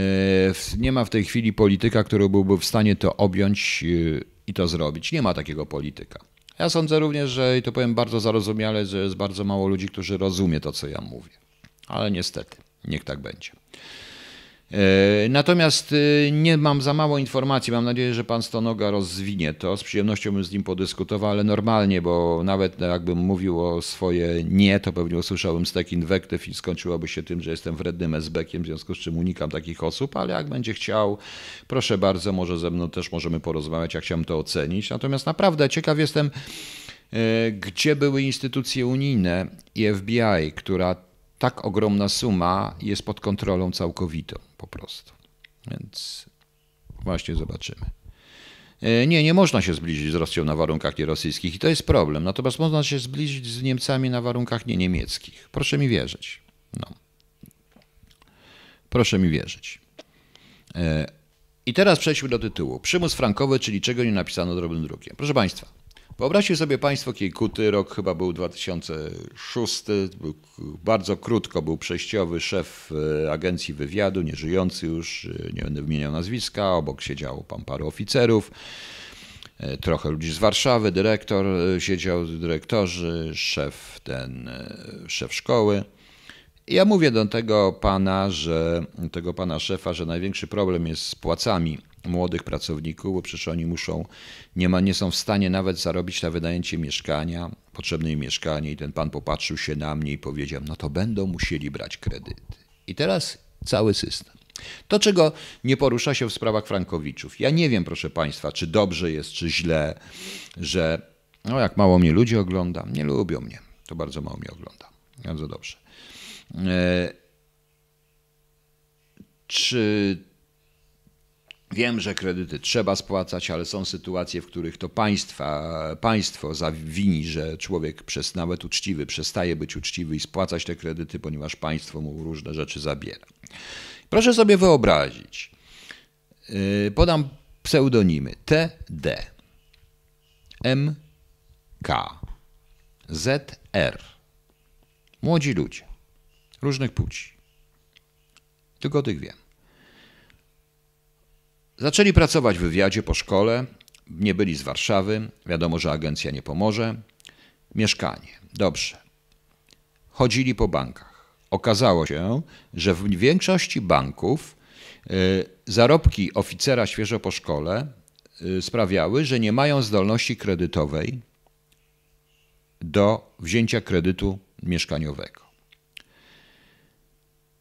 nie ma w tej chwili polityka, który byłby w stanie to objąć e, i to zrobić. Nie ma takiego polityka. Ja sądzę również, że i to powiem bardzo zarozumiale, że jest bardzo mało ludzi, którzy rozumie to, co ja mówię. Ale niestety, niech tak będzie. E, natomiast e, nie mam za mało informacji. Mam nadzieję, że pan Stonoga rozwinie to. Z przyjemnością bym z nim podyskutował, ale normalnie, bo nawet jakbym mówił o swoje nie, to pewnie usłyszałbym stek inwektyw i skończyłoby się tym, że jestem wrednym esbekiem, w związku z czym unikam takich osób, ale jak będzie chciał, proszę bardzo, może ze mną też możemy porozmawiać, jak chciałem to ocenić. Natomiast naprawdę ciekaw jestem, e, gdzie były instytucje unijne i FBI, która tak ogromna suma jest pod kontrolą całkowitą po prostu. Więc właśnie zobaczymy. E, nie, nie można się zbliżyć z Rosją na warunkach nierosyjskich i to jest problem. Natomiast można się zbliżyć z Niemcami na warunkach nie niemieckich. Proszę mi wierzyć. No. Proszę mi wierzyć. E, I teraz przejdźmy do tytułu. Przymus frankowy, czyli czego nie napisano drobnym drukiem. Proszę Państwa, Wyobraźcie sobie Państwo kuty. rok chyba był 2006, był, bardzo krótko był przejściowy szef e, agencji wywiadu, nieżyjący już, e, nie będę wymieniał nazwiska, obok siedziało pan paru oficerów, e, trochę ludzi z Warszawy, dyrektor siedział, dyrektorzy, szef ten, szef szkoły. ja mówię do tego pana, że tego pana szefa, że największy problem jest z płacami młodych pracowników, bo przecież oni muszą, nie, ma, nie są w stanie nawet zarobić na wynajęcie mieszkania, potrzebne im mieszkanie i ten pan popatrzył się na mnie i powiedział, no to będą musieli brać kredyty. I teraz cały system. To, czego nie porusza się w sprawach frankowiczów. Ja nie wiem, proszę Państwa, czy dobrze jest, czy źle, że no jak mało mnie ludzi ogląda, nie lubią mnie, to bardzo mało mnie ogląda. Bardzo dobrze. E, czy Wiem, że kredyty trzeba spłacać, ale są sytuacje, w których to państwa, państwo zawini, że człowiek przez nawet uczciwy przestaje być uczciwy i spłacać te kredyty, ponieważ państwo mu różne rzeczy zabiera. Proszę sobie wyobrazić, y, podam pseudonimy TD, MK, ZR. Młodzi ludzie, różnych płci. Tylko tych wiem Zaczęli pracować w wywiadzie po szkole, nie byli z Warszawy, wiadomo, że agencja nie pomoże. Mieszkanie, dobrze. Chodzili po bankach. Okazało się, że w większości banków y, zarobki oficera świeżo po szkole y, sprawiały, że nie mają zdolności kredytowej do wzięcia kredytu mieszkaniowego.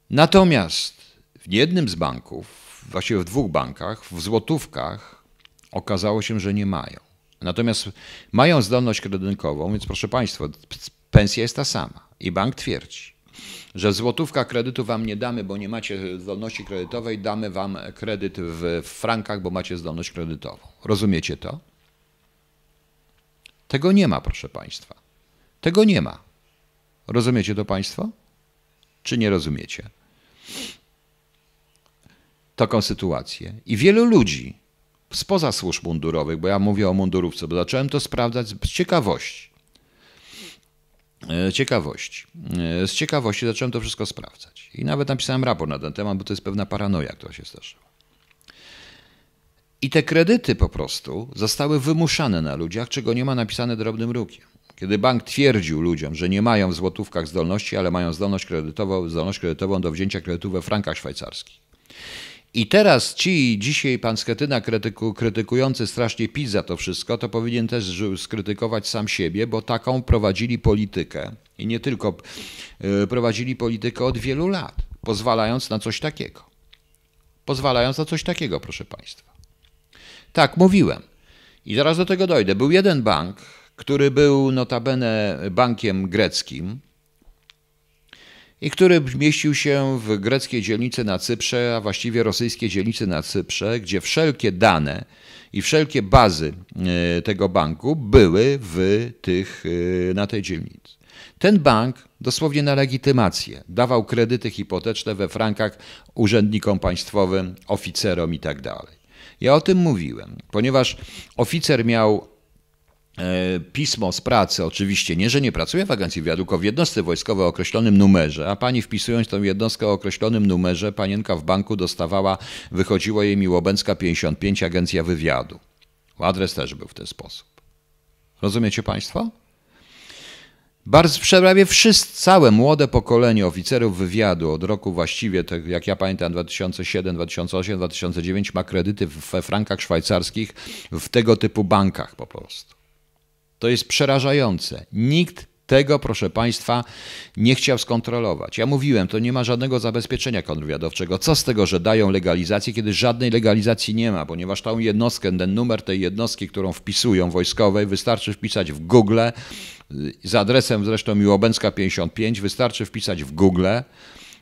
Natomiast w jednym z banków właściwie w dwóch bankach, w złotówkach okazało się, że nie mają. Natomiast mają zdolność kredytową, więc proszę Państwa, pensja jest ta sama i bank twierdzi, że złotówka kredytu Wam nie damy, bo nie macie zdolności kredytowej, damy Wam kredyt w frankach, bo macie zdolność kredytową. Rozumiecie to? Tego nie ma, proszę Państwa. Tego nie ma. Rozumiecie to Państwo? Czy nie rozumiecie? taką sytuację. I wielu ludzi spoza służb mundurowych, bo ja mówię o mundurówce, bo zacząłem to sprawdzać z ciekawości. E, ciekawości. E, z ciekawości zacząłem to wszystko sprawdzać. I nawet napisałem raport na ten temat, bo to jest pewna paranoja, która się zdarzyła. I te kredyty po prostu zostały wymuszane na ludziach, czego nie ma napisane drobnym rukiem. Kiedy bank twierdził ludziom, że nie mają w złotówkach zdolności, ale mają zdolność kredytową, zdolność kredytową do wzięcia kredytu we frankach szwajcarskich. I teraz ci dzisiaj pan Schetyna krytyku, krytykujący strasznie PiS za to wszystko, to powinien też skrytykować sam siebie, bo taką prowadzili politykę. I nie tylko e, prowadzili politykę od wielu lat, pozwalając na coś takiego. Pozwalając na coś takiego, proszę państwa. Tak, mówiłem. I zaraz do tego dojdę. Był jeden bank, który był notabene bankiem greckim, i który mieścił się w greckiej dzielnicy na Cyprze, a właściwie rosyjskiej dzielnicy na Cyprze, gdzie wszelkie dane i wszelkie bazy e, tego banku były w tych, e, na tej dzielnicy. Ten bank dosłownie na legitymację dawał kredyty hipoteczne we frankach urzędnikom państwowym, oficerom itd. Tak ja o tym mówiłem, ponieważ oficer miał E, pismo z pracy, oczywiście nie, że nie pracuje w agencji wywiadu, tylko w jednostce wojskowej o określonym numerze, a pani wpisując tą jednostkę o określonym numerze, panienka w banku dostawała, wychodziło jej Miłobęcka 55, agencja wywiadu. Adres też był w ten sposób. Rozumiecie państwo? Bardzo, prawie wszyscy, całe młode pokolenie oficerów wywiadu od roku właściwie, tak jak ja pamiętam, 2007, 2008, 2009 ma kredyty we frankach szwajcarskich w tego typu bankach po prostu. To jest przerażające. Nikt tego, proszę Państwa, nie chciał skontrolować. Ja mówiłem, to nie ma żadnego zabezpieczenia kontrwywiadowczego. Co z tego, że dają legalizację, kiedy żadnej legalizacji nie ma, ponieważ tą jednostkę, ten numer tej jednostki, którą wpisują wojskowej, wystarczy wpisać w Google, y, z adresem zresztą Miłobęcka 55, wystarczy wpisać w Google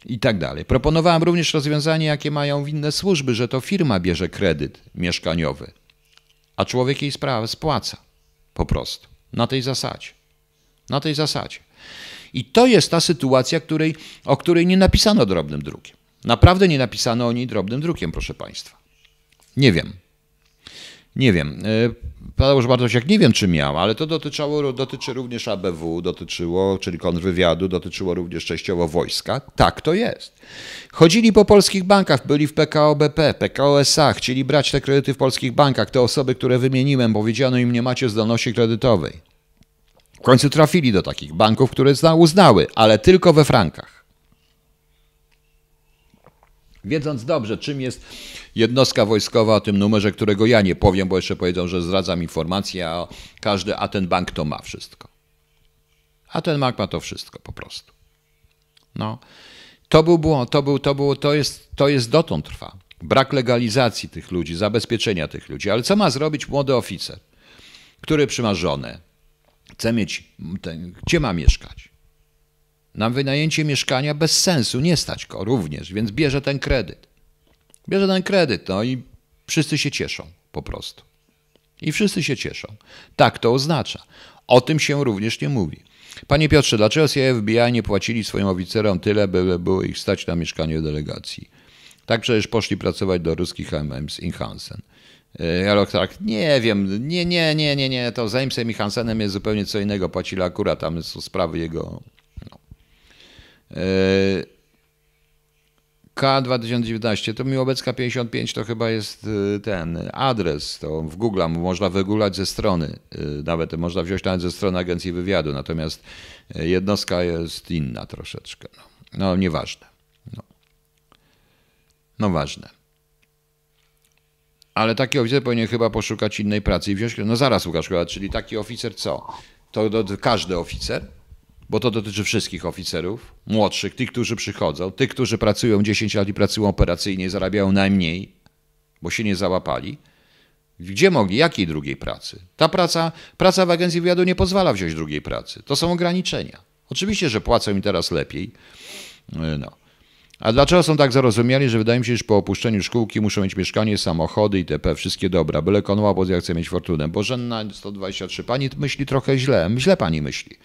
i tak dalej. Proponowałem również rozwiązanie, jakie mają inne służby, że to firma bierze kredyt mieszkaniowy, a człowiek jej sprawę spłaca po prostu. Na tej zasadzie. Na tej zasadzie. I to jest ta sytuacja, której, o której nie napisano drobnym drukiem. Naprawdę nie napisano o niej drobnym drukiem, proszę Państwa. Nie wiem. Nie wiem. E, Spadało, że wartość, jak nie wiem, czy miał, ale to dotyczyło, dotyczy również ABW, dotyczyło, czyli kontrwywiadu, dotyczyło również częściowo wojska. Tak to jest. Chodzili po polskich bankach, byli w PKO BP, PKO SA, chcieli brać te kredyty w polskich bankach. Te osoby, które wymieniłem, powiedziano im, nie macie zdolności kredytowej. W końcu trafili do takich banków, które uznały, ale tylko we frankach. Wiedząc dobrze, czym jest jednostka wojskowa, o tym numerze, którego ja nie powiem, bo jeszcze powiedzą, że zdradzam informacje, a każdy, a ten bank to ma wszystko. A ten bank ma to wszystko po prostu. No. To był błąd, to, był, to, było, to, jest, to jest dotąd trwa. Brak legalizacji tych ludzi, zabezpieczenia tych ludzi. Ale co ma zrobić młody oficer, który trzyma żonę, chce mieć, ten, gdzie ma mieszkać? Na wynajęcie mieszkania bez sensu nie stać go również, więc bierze ten kredyt. Bierze ten kredyt, no i wszyscy się cieszą po prostu. I wszyscy się cieszą. Tak to oznacza. O tym się również nie mówi. Panie Piotrze, dlaczego CIA FBI nie płacili swoim oficerom tyle, by było ich stać na mieszkanie w delegacji? Tak przecież poszli pracować do ruskich MMs i Hansen. Ale tak, nie wiem, nie, nie, nie, nie, nie, to z Amesem i Hansenem jest zupełnie co innego. Płacili akurat, tam są sprawy jego E, K2019 to mi obecka 55 to chyba jest e, ten adres, to w Google można wygulać ze strony, e, nawet można wziąć nawet ze strony Agencji Wywiadu, natomiast jednostka jest inna troszeczkę. No, no nieważne. No. no ważne. Ale taki oficer powinien chyba poszukać innej pracy i wziąć... No zaraz Łukasz, czyli taki oficer co? To, to każdy oficer? bo to dotyczy wszystkich oficerów, młodszych, tych, którzy przychodzą, tych, którzy pracują 10 lat i pracują operacyjnie, zarabiają najmniej, bo się nie załapali. Gdzie mogli? Jakiej drugiej pracy? Ta praca, praca w agencji wywiadu nie pozwala wziąć drugiej pracy. To są ograniczenia. Oczywiście, że płacą mi teraz lepiej. Y, no. A dlaczego są tak zarozumiali, że wydaje mi się, że po opuszczeniu szkółki muszą mieć mieszkanie, samochody itp. Wszystkie dobra, byle konła, bo ja chcę mieć fortunę. Bożenna 123. Pani myśli trochę źle. Źle pani myśli.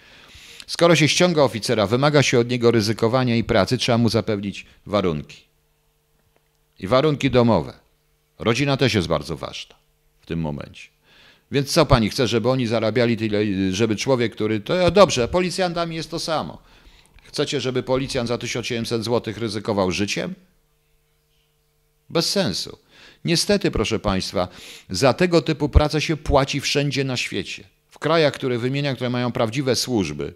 Skoro się ściąga oficera, wymaga się od niego ryzykowania i pracy, trzeba mu zapewnić warunki. I warunki domowe. Rodzina też jest bardzo ważna w tym momencie. Więc co pani chce, żeby oni zarabiali tyle, żeby człowiek, który. To dobrze, policjantami jest to samo. Chcecie, żeby policjant za 1700 zł ryzykował życiem? Bez sensu. Niestety, proszę Państwa, za tego typu pracę się płaci wszędzie na świecie. W krajach, które wymienia, które mają prawdziwe służby,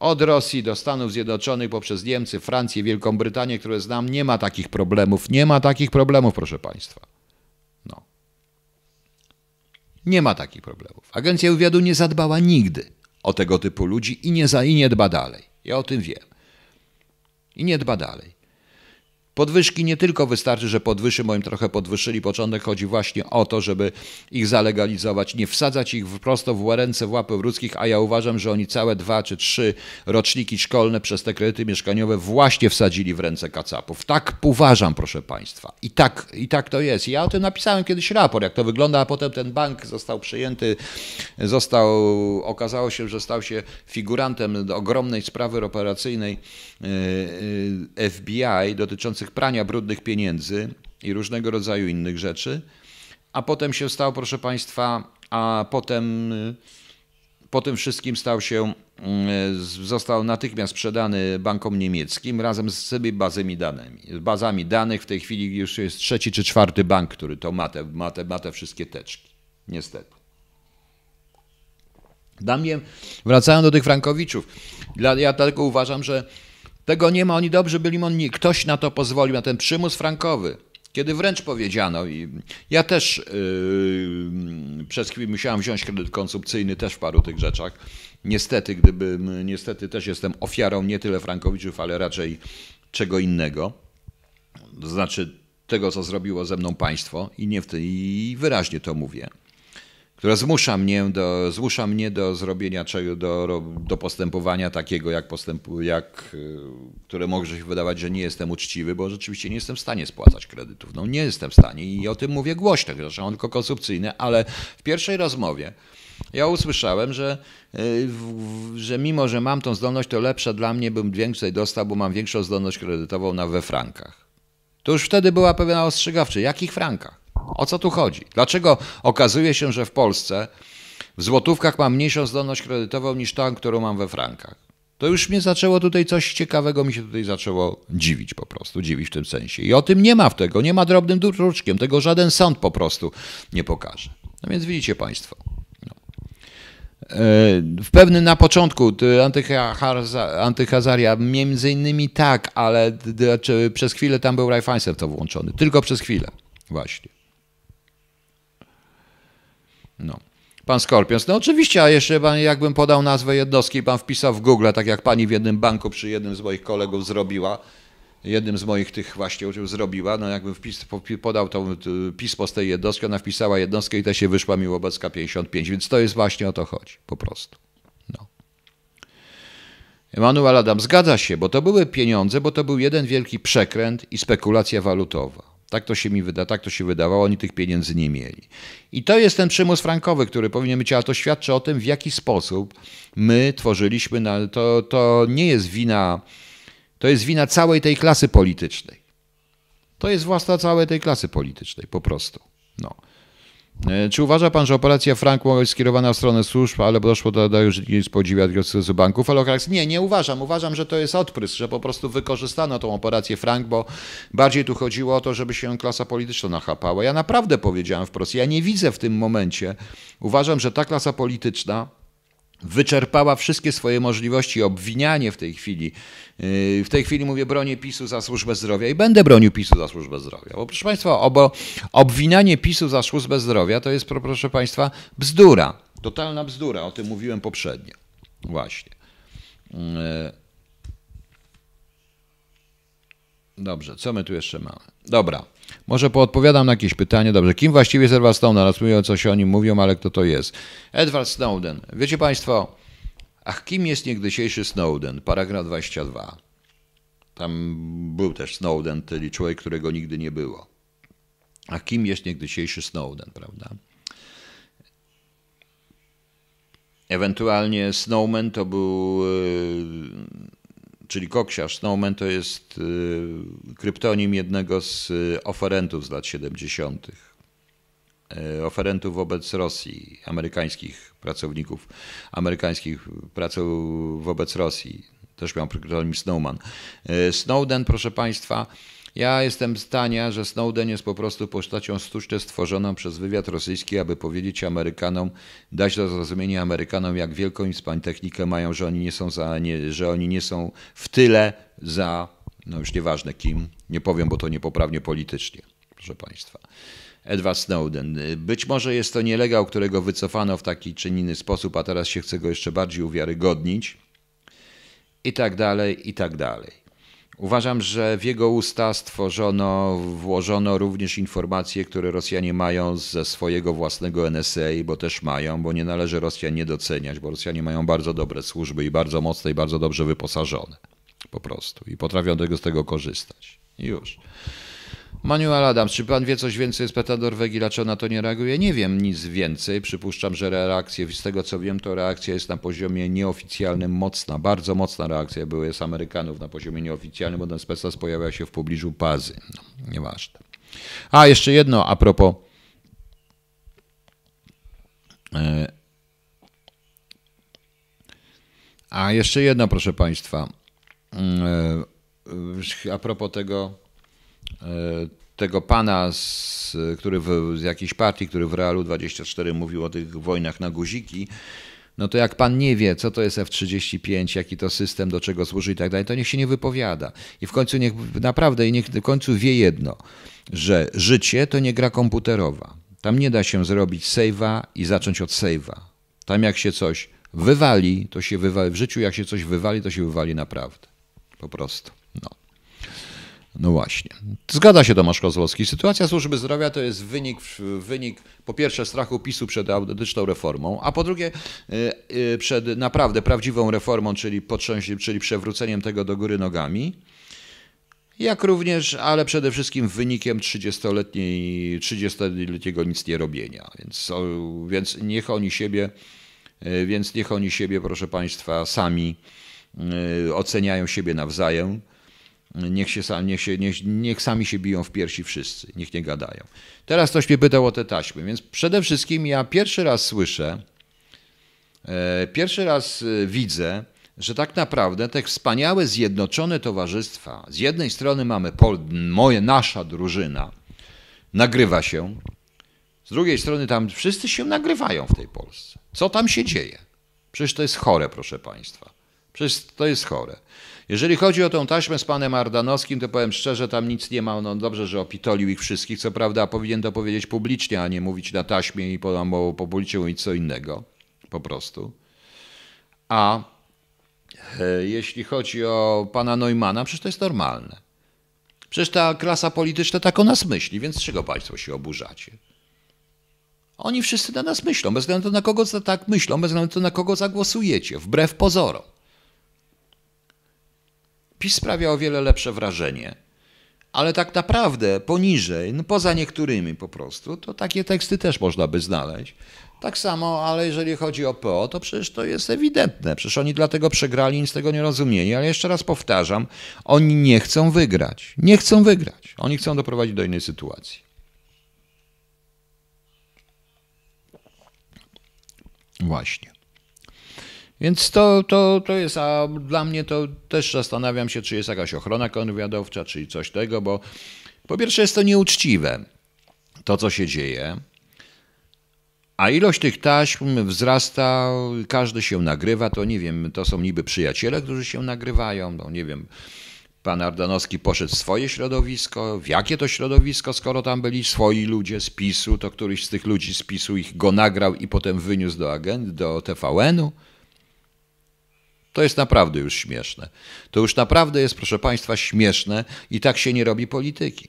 od Rosji do Stanów Zjednoczonych poprzez Niemcy, Francję, Wielką Brytanię, które znam, nie ma takich problemów. Nie ma takich problemów, proszę Państwa. No. Nie ma takich problemów. Agencja wywiadu nie zadbała nigdy o tego typu ludzi i nie, za, i nie dba dalej. Ja o tym wiem. I nie dba dalej. Podwyżki nie tylko wystarczy, że podwyższy, bo im trochę podwyższyli początek, chodzi właśnie o to, żeby ich zalegalizować, nie wsadzać ich prosto w ręce w łapy ludzkich, a ja uważam, że oni całe dwa czy trzy roczniki szkolne przez te kredyty mieszkaniowe właśnie wsadzili w ręce kacapów. Tak uważam, proszę Państwa. I tak, i tak to jest. Ja o tym napisałem kiedyś raport, jak to wygląda, a potem ten bank został przyjęty, został, okazało się, że stał się figurantem ogromnej sprawy operacyjnej e, e, FBI dotyczącej dotyczących prania brudnych pieniędzy i różnego rodzaju innych rzeczy. A potem się stał, proszę Państwa, a potem y, po tym wszystkim stał się, mm, został natychmiast sprzedany bankom niemieckim razem z tymi bazami, danymi, bazami danych. W tej chwili już jest trzeci czy czwarty bank, który to ma te, ma te, ma te wszystkie teczki. Niestety. Dla mnie, wracając do tych Frankowiczów, dla, ja tylko uważam, że tego nie ma, oni dobrze byli monni. Ktoś na to pozwolił, na ten przymus frankowy. Kiedy wręcz powiedziano, i ja też yy, przez chwilę musiałem wziąć kredyt konsumpcyjny też w paru tych rzeczach. Niestety, gdybym, niestety też jestem ofiarą nie tyle Frankowiczów, ale raczej czego innego. To znaczy tego, co zrobiło ze mną państwo i, nie w tej, i wyraźnie to mówię która zmusza mnie do, zmusza mnie do zrobienia czego, do, do postępowania takiego, jak postępu, jak, y, które może się wydawać, że nie jestem uczciwy, bo rzeczywiście nie jestem w stanie spłacać kredytów. No nie jestem w stanie i o tym mówię głośno, zresztą on tylko konsumpcyjny, ale w pierwszej rozmowie ja usłyszałem, że, y, że mimo, że mam tą zdolność, to lepsze dla mnie bym więcej dostał, bo mam większą zdolność kredytową na we frankach. To już wtedy była pewna ostrzegawcza. Jakich frankach? O co tu chodzi? Dlaczego okazuje się, że w Polsce w złotówkach mam mniejszą zdolność kredytową niż tą, którą mam we frankach? To już mnie zaczęło tutaj coś ciekawego, mi się tutaj zaczęło dziwić po prostu, dziwić w tym sensie. I o tym nie ma w tego, nie ma drobnym druczkiem, tego żaden sąd po prostu nie pokaże. No więc widzicie Państwo, no. e, w pewnym na początku antyhazaria, między innymi tak, ale przez chwilę tam był Raiffeisen to włączony. Tylko przez chwilę, właśnie. No. Pan Skorpions. No oczywiście, a jeszcze pan, jakbym podał nazwę jednostki, pan wpisał w Google, tak jak pani w jednym banku przy jednym z moich kolegów zrobiła, jednym z moich tych właśnie zrobiła, no jakbym wpis, podał to pismo z tej jednostki, ona wpisała jednostkę i ta się wyszła mi Łobecka 55, więc to jest właśnie o to chodzi, po prostu. No. Emanuel Adam, zgadza się, bo to były pieniądze, bo to był jeden wielki przekręt i spekulacja walutowa. Tak to się mi wyda, tak to się wydawało, oni tych pieniędzy nie mieli. I to jest ten przymus frankowy, który powinien być, ale to świadczy o tym, w jaki sposób my tworzyliśmy, na, to, to nie jest wina, to jest wina całej tej klasy politycznej. To jest własna całej tej klasy politycznej, po prostu. No. E, czy uważa pan, że operacja Frank mogła być skierowana w stronę służb, ale doszło do, do już z podziwia diocezu banków? Ale okres, nie, nie uważam. Uważam, że to jest odprysk, że po prostu wykorzystano tą operację Frank, bo bardziej tu chodziło o to, żeby się klasa polityczna nachapała. Ja naprawdę powiedziałem wprost, ja nie widzę w tym momencie, uważam, że ta klasa polityczna wyczerpała wszystkie swoje możliwości obwinianie w tej chwili. Yy, w tej chwili mówię, bronię PiSu za służbę zdrowia i będę bronił PiSu za służbę zdrowia. Bo proszę Państwa, obo, obwinianie PiSu za służbę zdrowia to jest, proszę Państwa, bzdura. Totalna bzdura, o tym mówiłem poprzednio. Właśnie. Yy. Dobrze, co my tu jeszcze mamy? Dobra. Może poodpowiadam na jakieś pytanie. Dobrze, kim właściwie jest Edward Snowden? Rozumiem, co się o nim mówią, ale kto to jest? Edward Snowden. Wiecie Państwo, ach, kim jest niegdysiejszy Snowden? Paragraf 22. Tam był też Snowden, czyli człowiek, którego nigdy nie było. A kim jest niegdysiejszy Snowden, prawda? Ewentualnie Snowman to był y, czyli koksiarz Snowman, to jest y, kryptonim jednego z y, oferentów z lat 70. Y, oferentów wobec Rosji, amerykańskich pracowników, amerykańskich pracowników wobec Rosji. Też miał kryptonim Snowman. Snowden, proszę Państwa, ja jestem zdania, że Snowden jest po prostu postacią sztuczną stworzoną przez wywiad rosyjski, aby powiedzieć Amerykanom, dać do zrozumienia Amerykanom, jak wielką technikę mają, że oni nie są za, nie, że oni nie są w tyle za, no już nieważne kim, nie powiem, bo to niepoprawnie politycznie, proszę Państwa. Edward Snowden. Być może jest to nielegał, którego wycofano w taki czy inny sposób, a teraz się chce go jeszcze bardziej uwiarygodnić. I tak dalej, i tak dalej. Uważam, że w jego usta stworzono, włożono również informacje, które Rosjanie mają ze swojego własnego NSA, bo też mają, bo nie należy Rosjan nie doceniać, bo Rosjanie mają bardzo dobre służby i bardzo mocne i bardzo dobrze wyposażone. Po prostu. I potrafią tego z tego korzystać. już. Manuel Adams, czy pan wie coś więcej z peta Norwegii, dlaczego na to nie reaguje? Nie wiem nic więcej. Przypuszczam, że reakcje, z tego co wiem, to reakcja jest na poziomie nieoficjalnym mocna, bardzo mocna reakcja były z Amerykanów na poziomie nieoficjalnym, bo ten specjal pojawia się w pobliżu bazy. No, nieważne. A, jeszcze jedno a propos e, a jeszcze jedno, proszę Państwa. Mm, e, a propos tego E, tego pana, z, który w, z jakiejś partii, który w Realu 24 mówił o tych wojnach na guziki, no to jak pan nie wie, co to jest F-35, jaki to system, do czego służy i tak dalej, to niech się nie wypowiada. I w końcu niech naprawdę i niech w końcu wie jedno, że życie to nie gra komputerowa. Tam nie da się zrobić save'a i zacząć od save'a. Tam jak się coś wywali, to się wywali w życiu, jak się coś wywali, to się wywali naprawdę. Po prostu. No właśnie. Zgadza się Tomasz Kozłowski. Sytuacja służby zdrowia to jest wynik, wynik po pierwsze strachu PiSu przed autentyczną reformą, a po drugie y, y, przed naprawdę prawdziwą reformą, czyli, czyli przewróceniem tego do góry nogami. Jak również, ale przede wszystkim wynikiem 30-letniej, 30-letniego nic nie robienia. Więc, więc niech oni siebie, y, więc niech oni siebie, proszę Państwa, sami oceniają siebie nawzajem Niech, się niech, się, niech, niech sami się biją w piersi wszyscy, niech nie gadają. Teraz ktoś mnie pytał o te taśmy, więc przede wszystkim ja pierwszy raz słyszę, e, pierwszy raz e, widzę, że tak naprawdę te wspaniałe zjednoczone towarzystwa, z jednej strony mamy pol, moje, nasza drużyna, nagrywa się, z drugiej strony tam wszyscy się nagrywają w tej Polsce. Co tam się dzieje? Przecież to jest chore, proszę Państwa. Przecież to jest chore. Jeżeli chodzi o tą taśmę z panem Ardanowskim, to powiem szczerze, tam nic nie ma. No dobrze, że opitolił ich wszystkich, co prawda powinien to powiedzieć publicznie, a nie mówić na taśmie i po, po publicie mówić co innego. Po prostu. A e, jeśli chodzi o pana Neumana, przecież to jest normalne. Przecież ta klasa polityczna tak o nas myśli, więc czego państwo się oburzacie? Oni wszyscy na nas myślą, bez względu na kogo tak myślą, bez względu na kogo zagłosujecie, wbrew pozorom. PiS sprawia o wiele lepsze wrażenie. Ale tak naprawdę poniżej, no poza niektórymi po prostu, to takie teksty też można by znaleźć. Tak samo, ale jeżeli chodzi o PO, to przecież to jest ewidentne. Przecież oni dlatego przegrali, nic tego nie rozumieli. Ale jeszcze raz powtarzam, oni nie chcą wygrać. Nie chcą wygrać. Oni chcą doprowadzić do innej sytuacji. Właśnie. Więc to, to, to jest, a dla mnie to też zastanawiam się, czy jest jakaś ochrona konwiadowcza, czy coś tego, bo po pierwsze jest to nieuczciwe, to co się dzieje, a ilość tych taśm wzrasta, każdy się nagrywa, to nie wiem, to są niby przyjaciele, którzy się nagrywają, no nie wiem, pan Ardanowski poszedł w swoje środowisko. W jakie to środowisko, skoro tam byli swoi ludzie z PiSu, to któryś z tych ludzi z PiSu ich go nagrał i potem wyniósł do, agent, do TVN-u. To jest naprawdę już śmieszne. To już naprawdę jest, proszę Państwa, śmieszne i tak się nie robi polityki.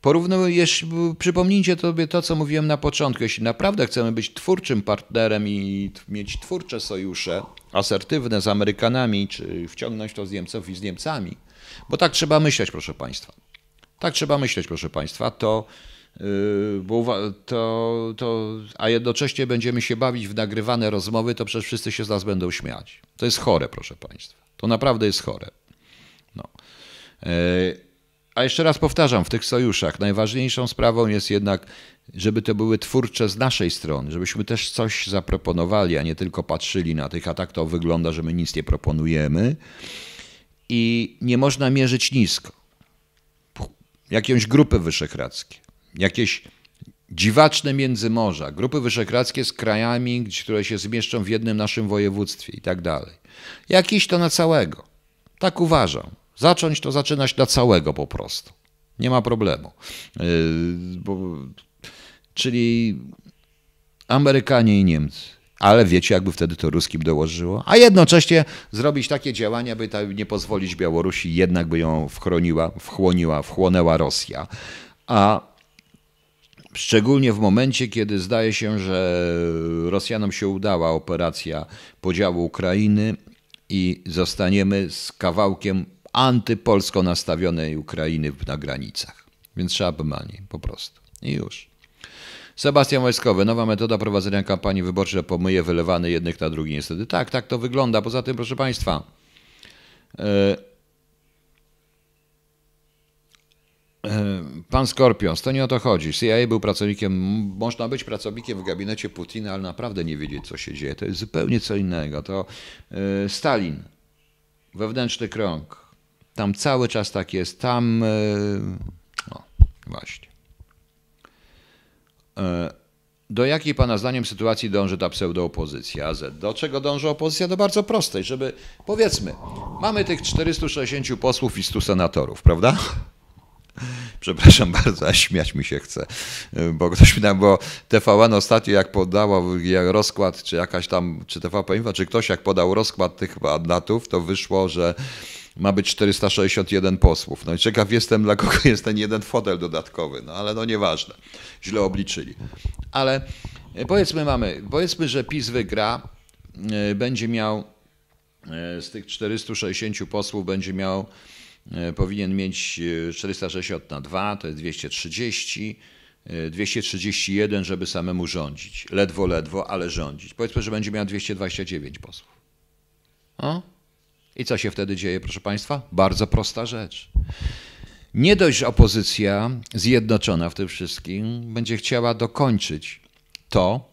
Porównuj, jeśli, przypomnijcie sobie to, co mówiłem na początku. Jeśli naprawdę chcemy być twórczym partnerem i mieć twórcze sojusze, asertywne z Amerykanami, czy wciągnąć to z Niemców i z Niemcami, bo tak trzeba myśleć, proszę Państwa. Tak trzeba myśleć, proszę Państwa, to Yy, bo to, to, a jednocześnie będziemy się bawić w nagrywane rozmowy, to przecież wszyscy się z nas będą śmiać. To jest chore, proszę Państwa. To naprawdę jest chore. No. Yy, a jeszcze raz powtarzam, w tych sojuszach najważniejszą sprawą jest jednak, żeby to były twórcze z naszej strony, żebyśmy też coś zaproponowali, a nie tylko patrzyli na tych, a tak to wygląda, że my nic nie proponujemy. I nie można mierzyć nisko. Jakąś grupy wyszehradzkie jakieś dziwaczne międzymorza, grupy wyszehradzkie z krajami, które się zmieszczą w jednym naszym województwie i tak dalej. Jakiś to na całego. Tak uważam. Zacząć to zaczynać na całego po prostu. Nie ma problemu. Yy, bo, czyli Amerykanie i Niemcy. Ale wiecie, jakby wtedy to ruskim dołożyło? A jednocześnie zrobić takie działania, by nie pozwolić Białorusi, jednak by ją wchroniła, wchłoniła, wchłonęła Rosja. A Szczególnie w momencie, kiedy zdaje się, że Rosjanom się udała operacja podziału Ukrainy i zostaniemy z kawałkiem antypolsko nastawionej Ukrainy na granicach. Więc trzeba by bymanie, po prostu. I już. Sebastian Wojskowy, nowa metoda prowadzenia kampanii wyborczej pomyje wylewany jednych na drugi niestety. Tak, tak to wygląda. Poza tym, proszę Państwa, yy, E, pan Skorpion, to nie o to chodzi. CIA był pracownikiem, można być pracownikiem w gabinecie Putina, ale naprawdę nie wiedzieć, co się dzieje. To jest zupełnie co innego. To e, Stalin, wewnętrzny krąg. Tam cały czas tak jest. Tam. E, właśnie. Do jakiej Pana zdaniem sytuacji dąży ta pseudoopozycja AZ? Do czego dąży opozycja? Do bardzo prostej, żeby powiedzmy, mamy tych 460 posłów i 100 senatorów, prawda? Przepraszam bardzo, a śmiać mi się chce, bo ktoś mi tam, bo TVN ostatnio jak podała rozkład, czy jakaś tam, czy TVP Info, czy ktoś jak podał rozkład tych mandatów, to wyszło, że ma być 461 posłów. No i ciekaw jestem, dla kogo jest ten jeden fotel dodatkowy, no ale no nieważne, źle obliczyli. Ale e, powiedzmy mamy, powiedzmy, że PiS wygra, e, będzie miał e, z tych 460 posłów będzie miał E, powinien mieć 460 e, na 2, to jest 230, 231, e, żeby samemu rządzić. Ledwo, ledwo, ale rządzić. Powiedzmy, że będzie miał 229 posłów. O? I co się wtedy dzieje, proszę Państwa? Bardzo prosta rzecz. Nie dość, że opozycja zjednoczona w tym wszystkim będzie chciała dokończyć to,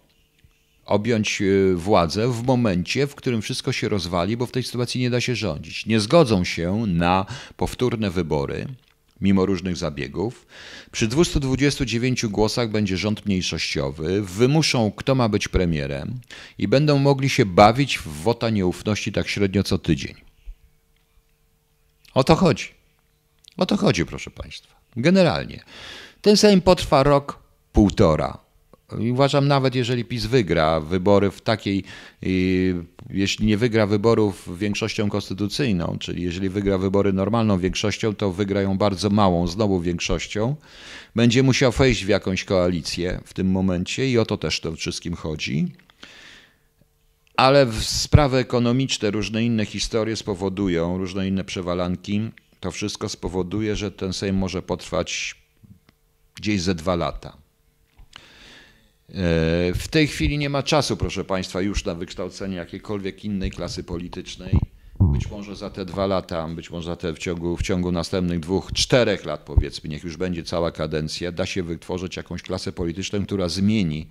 objąć e, władzę w momencie, w którym wszystko się rozwali, bo w tej sytuacji nie da się rządzić. Nie zgodzą się na powtórne wybory, mimo różnych zabiegów. Przy 229 głosach będzie rząd mniejszościowy, wymuszą kto ma być premierem i będą mogli się bawić w wota nieufności tak średnio co tydzień. O to chodzi. O to chodzi, proszę Państwa. Generalnie. Ten Sejm potrwa rok, półtora. I uważam, nawet jeżeli PiS wygra wybory w takiej, jeśli nie wygra wyborów większością konstytucyjną, czyli jeżeli wygra wybory normalną większością, to wygra ją bardzo małą, znowu większością. Będzie musiał wejść w jakąś koalicję w tym momencie i o to też to wszystkim chodzi. Ale sprawy ekonomiczne, różne inne historie spowodują, różne inne przewalanki, to wszystko spowoduje, że ten Sejm może potrwać gdzieś ze dwa lata E, w tej chwili nie ma czasu, proszę Państwa, już na wykształcenie jakiejkolwiek innej klasy politycznej. Być może za te dwa lata, być może za te w ciągu, w ciągu następnych dwóch, czterech lat powiedzmy, niech już będzie cała kadencja, da się wytworzyć jakąś klasę polityczną, która zmieni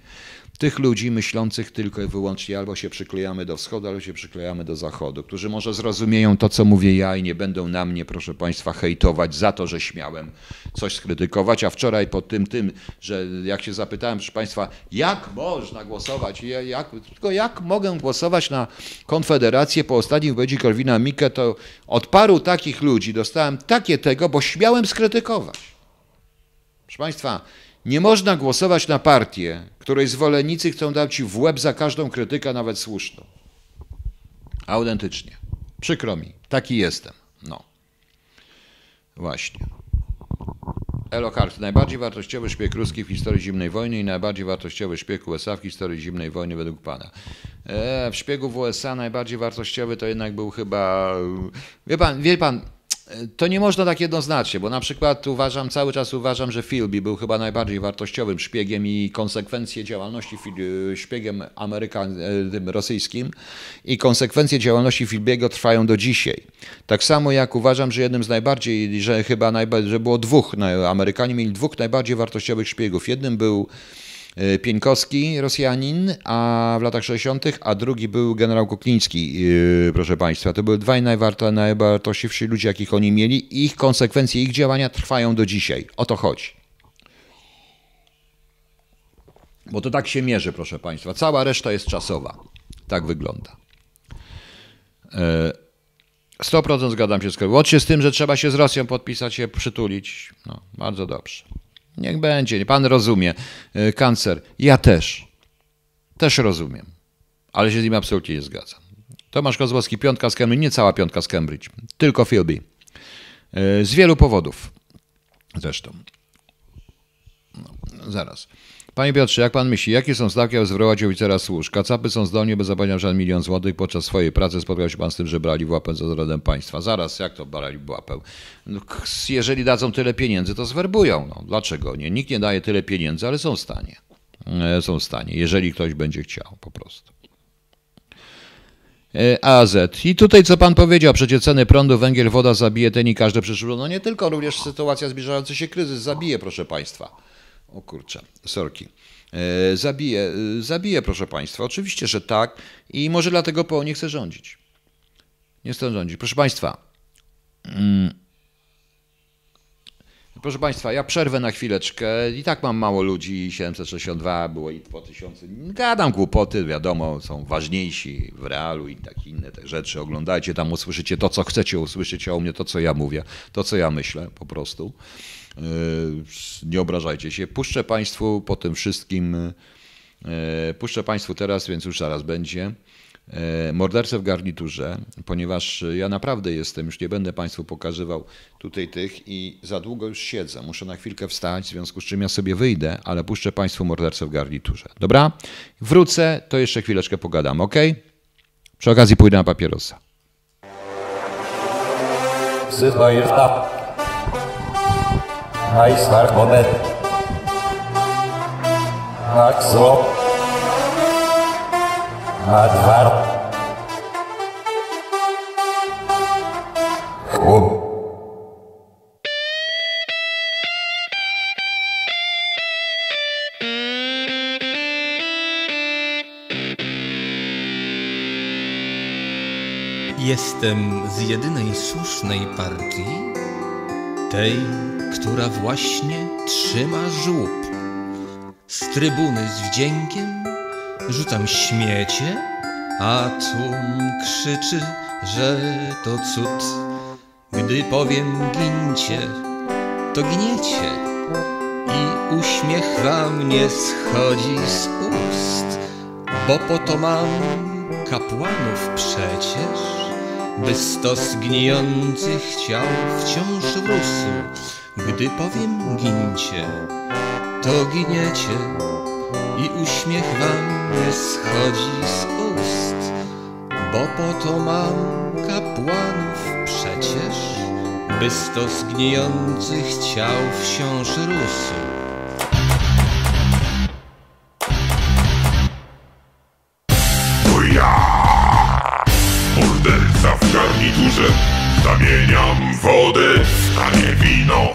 tych ludzi myślących tylko i wyłącznie albo się przyklejamy do wschodu, albo się przyklejamy do zachodu, którzy może zrozumieją to, co mówię ja i nie będą na mnie, proszę Państwa, hejtować za to, że śmiałem coś skrytykować. A wczoraj pod tym, tym, że jak się zapytałem, proszę Państwa, jak można głosować, jak, tylko jak mogę głosować na Konfederację po ostatnim wypowiedzi Korwina Mikke, to od paru takich ludzi dostałem takie tego, bo śmiałem skrytykować. Proszę Państwa, nie można głosować na partię, której zwolennicy chcą dać ci w łeb za każdą krytykę, nawet słuszną. Autentycznie. Przykro mi, taki jestem. No. Właśnie. Elokart, najbardziej wartościowy szpieg ruski w historii zimnej wojny i najbardziej wartościowy szpieg USA w historii zimnej wojny według pana. E, w szpiegu w USA najbardziej wartościowy to jednak był chyba. Wie pan, wie pan, E, to nie można tak jednoznacznie, bo na przykład uważam, cały czas uważam, że Philby był chyba najbardziej wartościowym szpiegiem i konsekwencje działalności e, szpiegiem Amerykan, e, rosyjskim i konsekwencje działalności Philbiego trwają do dzisiaj. Tak samo jak uważam, że jednym z najbardziej, że chyba najba, że było dwóch, no, Amerykanie mieli dwóch najbardziej wartościowych szpiegów. Jednym był E, Pieńkowski, Rosjanin, a w latach 60., a drugi był generał Kukliński, e, proszę Państwa. To były dwaj najwarto, ludzie, jakich oni mieli. Ich konsekwencje, ich działania trwają do dzisiaj. O to chodzi. Bo to tak się mierzy, proszę Państwa. Cała reszta jest czasowa. Tak wygląda. 100% e, zgadzam się z Kowalczykiem. się z tym, że trzeba się z Rosją podpisać, się przytulić. No, bardzo dobrze. Niech będzie, pan rozumie. Y, Kancer, ja też. Też rozumiem, ale się z nim absolutnie nie zgadzam. Tomasz Kozłowski, piątka z Cambridge, nie cała piątka z Cambridge, tylko Philby. Z wielu powodów zresztą. No, zaraz. Panie Piotrze, jak pan myśli, jakie są znaki, aby zwrować oficera służb? Kacapy są zdolni, by zapewniać żaden milion złotych. Podczas swojej pracy spotkał się pan z tym, że brali w łapę za zdradę państwa. Zaraz, jak to brali w łapę? No, jeżeli dadzą tyle pieniędzy, to zwerbują. No, dlaczego nie? Nikt nie daje tyle pieniędzy, ale są w stanie. E, są w stanie, jeżeli ktoś będzie chciał po prostu. E, AZ. I tutaj co pan powiedział, przecież ceny prądu, węgiel, woda zabije ten i każde przyszły. No nie tylko, również sytuacja zbliżający się kryzys zabije, proszę państwa. O kurczę, sorki. Zabije, zabije, proszę Państwa. Oczywiście, że tak. I może dlatego PO nie chce rządzić. Nie chce rządzić. Proszę Państwa. Mm, proszę Państwa, ja przerwę na chwileczkę. I tak mam mało ludzi. 762 było i po tysiącu. Gadam głupoty, wiadomo, są ważniejsi w realu i tak inne te rzeczy. Oglądajcie tam, usłyszycie to, co chcecie usłyszeć, a u mnie to, co ja mówię, to, co ja myślę po prostu. E, nie obrażajcie się. Puszczę Państwu po tym wszystkim, e, puszczę Państwu teraz, więc już zaraz będzie. E, mordercę w garniturze, ponieważ ja naprawdę jestem, już nie będę Państwu pokazywał tutaj tych i za długo już siedzę. Muszę na chwilkę wstać, w związku z czym ja sobie wyjdę, ale puszczę Państwu mordercę w garniturze. Dobra? Wrócę, to jeszcze chwileczkę pogadam, ok? Przy okazji pójdę na papierosa. Wzywaj Nice, Mark, tak, Jestem z jedynej słusznej partii? tej, która właśnie trzyma żłób. Z trybuny z wdziękiem rzucam śmiecie, a tłum krzyczy, że to cud. Gdy powiem gincie, to gniecie i uśmiech wam nie schodzi z ust, bo po to mam kapłanów przecież by stos gnijących ciał wciąż rósł. Gdy powiem gincie, to giniecie i uśmiech wam nie schodzi z ust, bo po to mam kapłanów przecież, by stos gnijących ciał wciąż rósł. górze Zamieniam wodę w tanie wino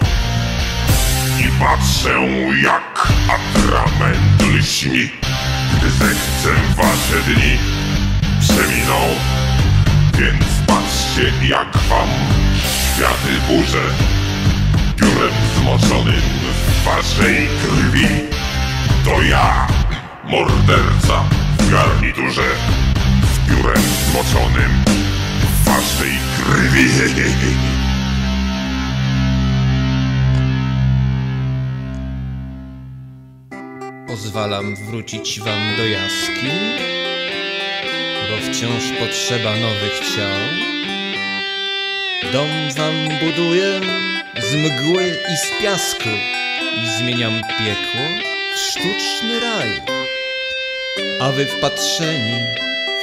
I patrzę jak atrament lśni Gdy zechcę wasze dni przeminą Więc patrzcie jak wam światy burzę Piórem zmoczonym w waszej krwi To ja, morderca w garniturze Z piórem zmoczonym waszej krwi. Pozwalam wrócić wam do jaskiń, bo wciąż potrzeba nowych ciał. Dom wam buduję z mgły i z piasku i zmieniam piekło w sztuczny raj. A wy wpatrzeni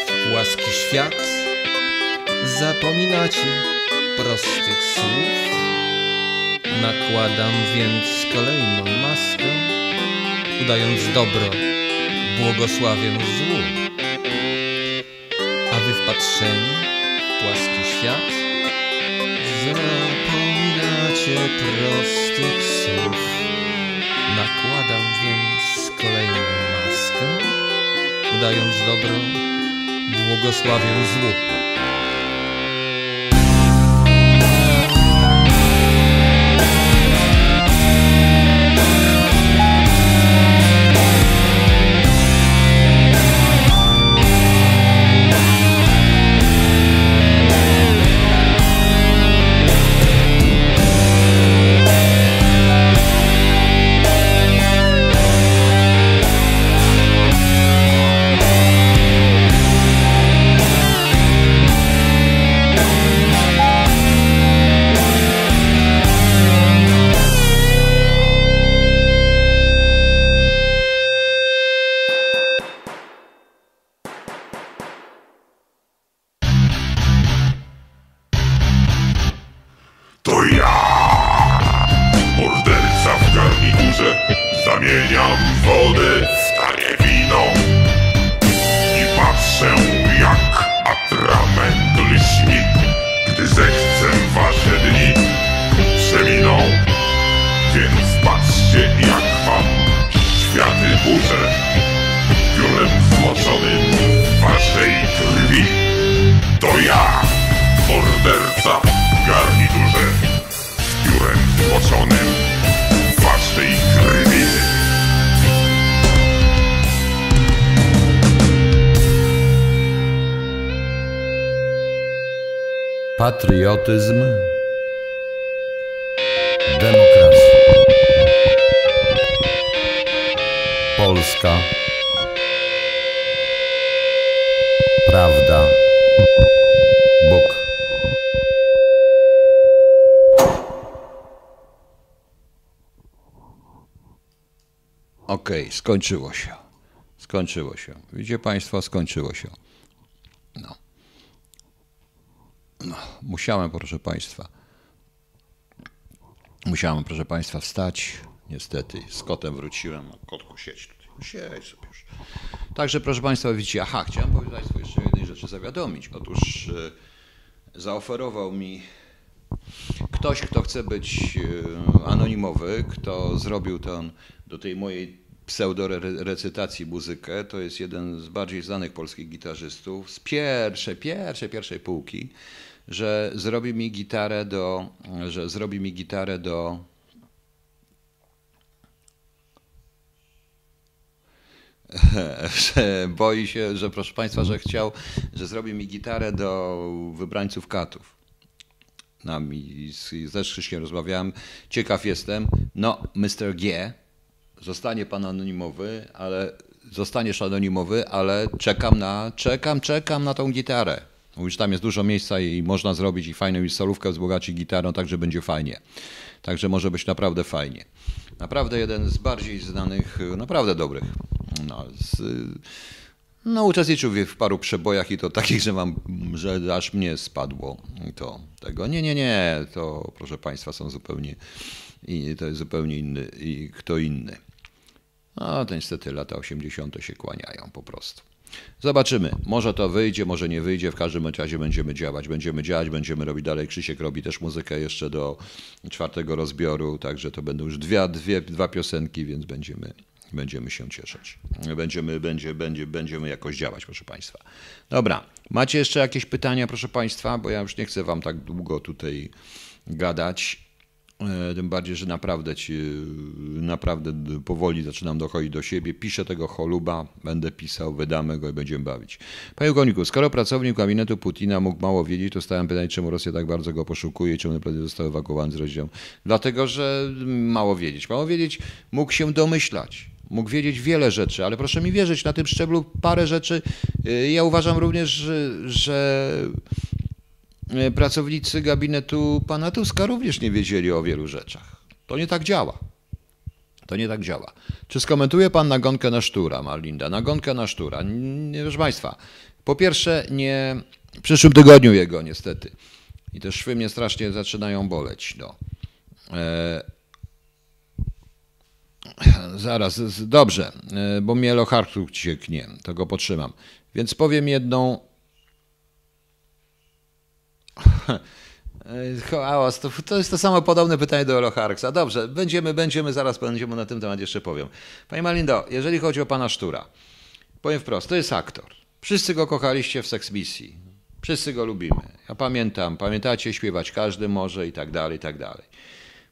w płaski świat, Zapominacie prostych słów Nakładam więc kolejną maskę Udając dobro, błogosławię zło A wy wpatrzeni w płaski świat Zapominacie prostych słów Nakładam więc kolejną maskę Udając dobro, błogosławię zło patriotyzm, demokracja. Polska, prawda, Bóg. Okej, okay, skończyło się. Skończyło się. Widzicie Państwo, skończyło się. No. No, musiałem, proszę Państwa. Musiałem, proszę Państwa, wstać. Niestety, z kotem wróciłem. No, kotku, sieć tutaj. No, siedź sobie już. Także, proszę Państwa, widzicie, aha, chciałem powiedzieć Państwu jeszcze jednej rzeczy zawiadomić. Otóż e, zaoferował mi ktoś, kto chce być e, anonimowy, kto zrobił ten do tej mojej pseudorecytacji muzykę. To jest jeden z bardziej znanych polskich gitarzystów z pierwszej, pierwszej, pierwszej półki, że zrobi mi gitarę do, że zrobi mi gitarę do że boi się, że proszę Państwa, że chciał, że zrobi mi gitarę do wybrańców katów. Nami no, z, też rozmawiałem. Ciekaw jestem. No, Mr. G zostanie pan anonimowy, ale zostaniesz anonimowy, ale czekam na, czekam, czekam na tą gitarę. Mówisz, tam jest dużo miejsca i można zrobić i fajną i solówkę wzbogacić gitarą, także będzie fajnie. Także może być naprawdę fajnie. Naprawdę jeden z bardziej znanych, naprawdę dobrych. No, z, no uczestniczył w paru przebojach i to takich, że mam, że aż mnie spadło to tego. Nie, nie, nie, to proszę Państwa są zupełnie, i to jest zupełnie inny i kto inny. A to niestety lata 80. się kłaniają po prostu. Zobaczymy. Może to wyjdzie, może nie wyjdzie. W każdym razie będziemy działać. Będziemy działać, będziemy robić dalej. Krzysiek robi też muzykę jeszcze do czwartego rozbioru, także to będą już dwie, dwie, dwa piosenki, więc będziemy, będziemy się cieszyć. Będziemy, będzie, będzie, będziemy jakoś działać, proszę Państwa. Dobra. Macie jeszcze jakieś pytania, proszę Państwa? Bo ja już nie chcę Wam tak długo tutaj gadać. E, tym bardziej, że naprawdę, ci, naprawdę powoli zaczynam dochodzić do siebie. Piszę tego choluba, będę pisał, wydamy go i będziemy bawić. Panie Goniku, skoro pracownik kabinetu Putina mógł mało wiedzieć, to stałem pytanie, czemu Rosja tak bardzo go poszukuje i czemu naprawdę został ewakuowany z rodziną. Dlatego, że mało wiedzieć. Mało wiedzieć mógł się domyślać. Mógł wiedzieć wiele rzeczy, ale proszę mi wierzyć, na tym szczeblu parę rzeczy. E, ja uważam również, że E, pracownicy gabinetu pana Tuska również nie wiedzieli o wielu rzeczach. To nie tak działa. To nie tak działa. Czy skomentuje pan nagonkę na sztura, Marlinda? Nagonkę na sztura. Nie, proszę państwa, po pierwsze, nie w przyszłym tygodniu jego niestety. I te szwy mnie strasznie zaczynają boleć. No. E... Zaraz, dobrze, e, bo mnie lohartu cieknie, to go potrzymam. Więc powiem jedną Hałas, to, to jest to samo podobne pytanie do Eloharksa. Dobrze, będziemy, będziemy, zaraz będziemy na ten temat jeszcze powiem. Pani Malindo, jeżeli chodzi o pana Sztura, powiem wprost, to jest aktor. Wszyscy go kochaliście w Sex Misji. Wszyscy go lubimy. Ja pamiętam, pamiętacie, śpiewać każdy może i tak dalej, i tak dalej.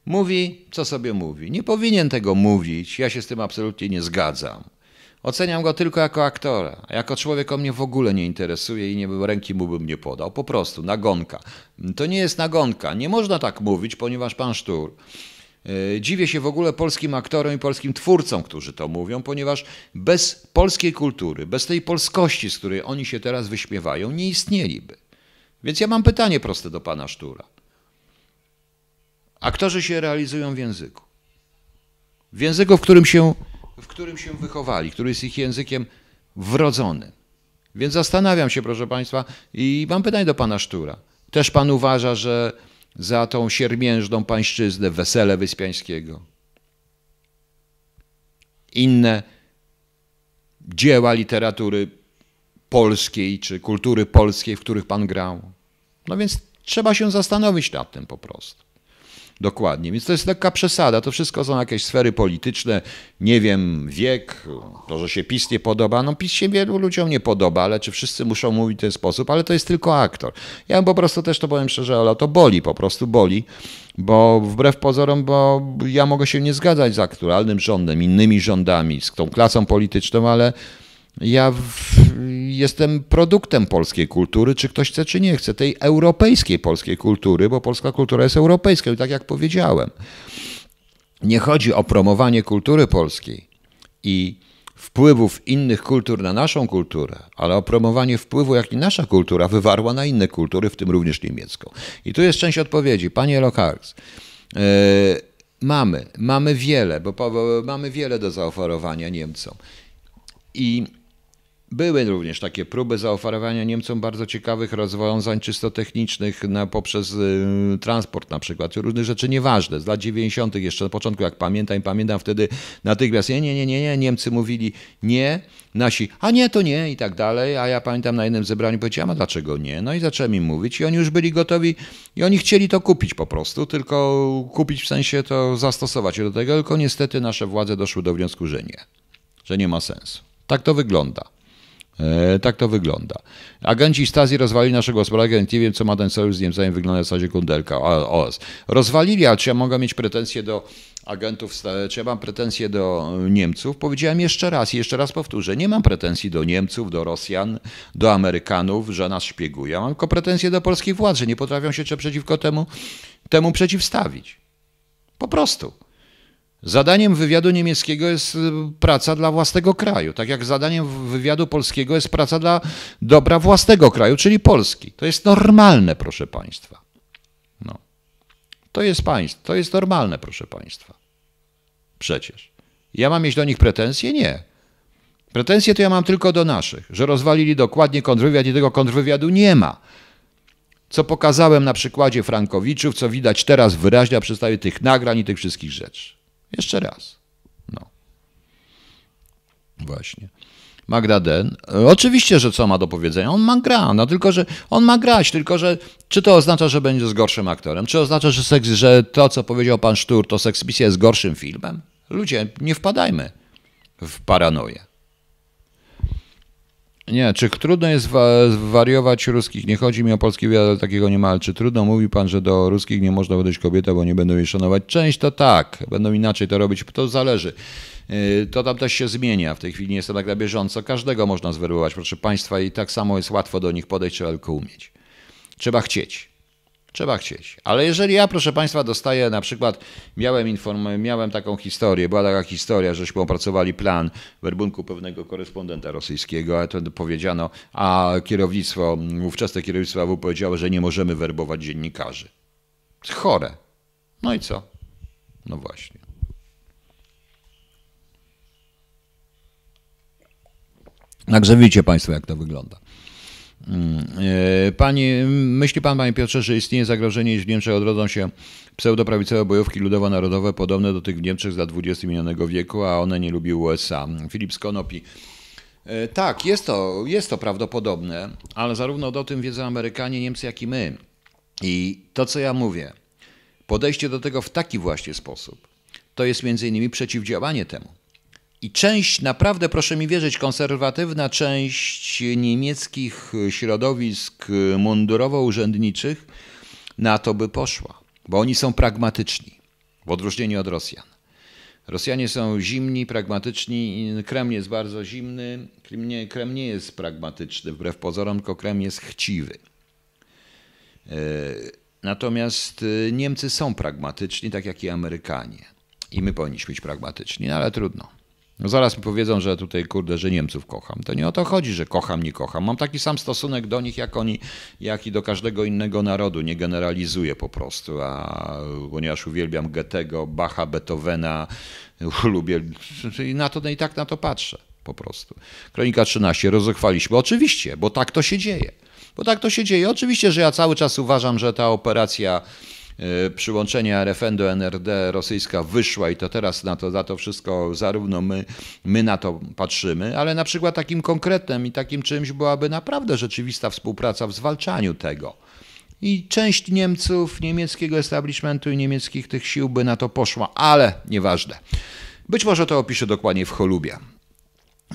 Mówi, co sobie mówi. Nie powinien tego mówić, ja się z tym absolutnie nie zgadzam. Oceniam go tylko jako aktora. Jako człowieka mnie w ogóle nie interesuje i nie bym ręki mu bym nie podał. Po prostu, nagonka. To nie jest nagonka. Nie można tak mówić, ponieważ pan Sztur. E, dziwię się w ogóle polskim aktorom i polskim twórcom, którzy to mówią, ponieważ bez polskiej kultury, bez tej polskości, z której oni się teraz wyśmiewają, nie istnieliby. Więc ja mam pytanie proste do pana Sztura. Aktorzy się realizują w języku. W języku, w którym się w którym się wychowali, który jest ich językiem wrodzonym. Więc zastanawiam się, proszę Państwa, i mam pytanie do Pana Sztura. Też Pan uważa, że za tą siermiężną pańszczyznę Wesele Wyspiańskiego, inne dzieła literatury polskiej czy kultury polskiej, w których Pan grał? No więc trzeba się zastanowić nad tym po prostu. Dokładnie, więc to jest lekka przesada. To wszystko są jakieś sfery polityczne, nie wiem, wiek, to, że się PiS nie podoba. No PiS się wielu ludziom nie podoba, ale czy wszyscy muszą mówić w ten sposób? Ale to jest tylko aktor. Ja po prostu też to powiem szczerze, ale to boli, po prostu boli, bo wbrew pozorom, bo ja mogę się nie zgadzać z aktualnym rządem, innymi rządami, z tą klasą polityczną, ale ja w, jestem produktem polskiej kultury, czy ktoś chce, czy nie chce, tej europejskiej polskiej kultury, bo polska kultura jest europejska i tak jak powiedziałem. Nie chodzi o promowanie kultury polskiej i wpływów innych kultur na naszą kulturę, ale o promowanie wpływu, jaki nasza kultura wywarła na inne kultury, w tym również niemiecką. I tu jest część odpowiedzi. Panie Lokarz, yy, mamy, mamy wiele, bo, bo mamy wiele do zaoferowania Niemcom. I były również takie próby zaoferowania Niemcom bardzo ciekawych rozwiązań czysto technicznych na, poprzez y, transport na przykład, różne rzeczy nieważne. Z lat 90. jeszcze na początku, jak pamiętam, pamiętam wtedy natychmiast, nie, nie, nie, nie, nie, Niemcy mówili nie, nasi, a nie, to nie i tak dalej, a ja pamiętam na jednym zebraniu powiedziałem, a dlaczego nie? No i zacząłem im mówić i oni już byli gotowi i oni chcieli to kupić po prostu, tylko kupić w sensie to zastosować się do tego, tylko niestety nasze władze doszły do wniosku, że nie, że nie ma sensu. Tak to wygląda. E, tak to wygląda. Agenci Stacji rozwalili naszą gospodarkę, nie wiem co ma ten sojusz z Niemcami, wygląda w zasadzie kundelka OS. Rozwalili, a czy ja mogę mieć pretensje do agentów, czy ja mam pretensje do Niemców? Powiedziałem jeszcze raz i jeszcze raz powtórzę, nie mam pretensji do Niemców, do Rosjan, do Amerykanów, że nas szpiegują. Mam tylko pretensje do polskich władz, że nie potrafią się przeciwko temu, temu przeciwstawić. Po prostu. Zadaniem wywiadu niemieckiego jest y, praca dla własnego kraju, tak jak zadaniem wywiadu polskiego jest praca dla dobra własnego kraju, czyli Polski. To jest normalne, proszę Państwa. No. To jest państw, to jest normalne, proszę Państwa. Przecież. Ja mam mieć do nich pretensje? Nie. Pretensje to ja mam tylko do naszych, że rozwalili dokładnie kontrwywiad i tego kontrwywiadu nie ma co pokazałem na przykładzie Frankowiczów, co widać teraz wyraźnie na przedstawie tych nagrań i tych wszystkich rzeczy. Jeszcze raz. No. Właśnie. Magda Den. Oczywiście, że co ma do powiedzenia? On ma gra, no tylko, że on ma grać, tylko, że czy to oznacza, że będzie z gorszym aktorem? Czy oznacza, że, seks, że to, co powiedział pan Sztur, to Seksmisja jest gorszym filmem? Ludzie, nie wpadajmy w paranoję. Nie, czy trudno jest wariować ruskich? Nie chodzi mi o polski wywiad, ale takiego nie ma. czy trudno mówi pan, że do ruskich nie można podejść kobieta, bo nie będą jej szanować? Część to tak, będą inaczej to robić, to zależy. Y, to tam też się zmienia. W tej chwili nie jestem tak na bieżąco. Każdego można zwerbować, proszę państwa, i tak samo jest łatwo do nich podejść, trzeba tylko umieć. Trzeba chcieć. Trzeba chcieć. Ale jeżeli ja, proszę Państwa, dostaję na przykład, miałem, inform- miałem taką historię, była taka historia, żeśmy opracowali plan werbunku pewnego korespondenta rosyjskiego, a to powiedziano, a kierownictwo, ówczesne kierownictwo AW powiedziało, że nie możemy werbować dziennikarzy. Chore. No i co? No właśnie. Także widzicie Państwo, jak to wygląda. Mm, e, panie, myśli pan, panie Piotrze, że istnieje zagrożenie, jeśli Niemczech odrodzą się pseudoprawicowe bojówki ludowo-narodowe podobne do tych w Niemczech z lat 20 minionego wieku, a one nie lubiły USA? Filip Skonopi. E, tak, jest to, jest to prawdopodobne, ale zarówno o tym wiedzą Amerykanie, Niemcy, jak i my. I to, co ja mówię, podejście do tego w taki właśnie sposób, to jest między innymi przeciwdziałanie temu. I część, naprawdę proszę mi wierzyć, konserwatywna część niemieckich środowisk mundurowo-urzędniczych na to by poszła, bo oni są pragmatyczni, w odróżnieniu od Rosjan. Rosjanie są zimni, pragmatyczni, Kreml jest bardzo zimny, Kreml nie, jest pragmatyczny, wbrew pozorom, tylko Kreml jest chciwy. E, natomiast e, Niemcy są pragmatyczni, tak jak i Amerykanie. I my powinniśmy być pragmatyczni, no ale trudno. No zaraz mi powiedzą, że tutaj kurde, że Niemców kocham. To nie o to chodzi, że kocham, nie kocham. Mam taki sam stosunek do nich, jak oni, jak i do każdego innego narodu. Nie generalizuję po prostu, a ponieważ uwielbiam Goethego, Bacha, Beethovena, lubię, i na to i tak na to patrzę po prostu. Kronika 13, rozochwaliśmy. Oczywiście, bo tak to się dzieje. Bo tak to się dzieje. Oczywiście, że ja cały czas uważam, że ta operacja E, przyłączenia RFN do NRD rosyjska wyszła i to teraz na to, za to wszystko zarówno my, my na to patrzymy, ale na przykład takim konkretnym i takim czymś byłaby naprawdę rzeczywista współpraca w zwalczaniu tego. I część Niemców, niemieckiego establishmentu i niemieckich tych sił by na to poszła, ale nieważne. Być może to opiszę dokładnie w Cholubie.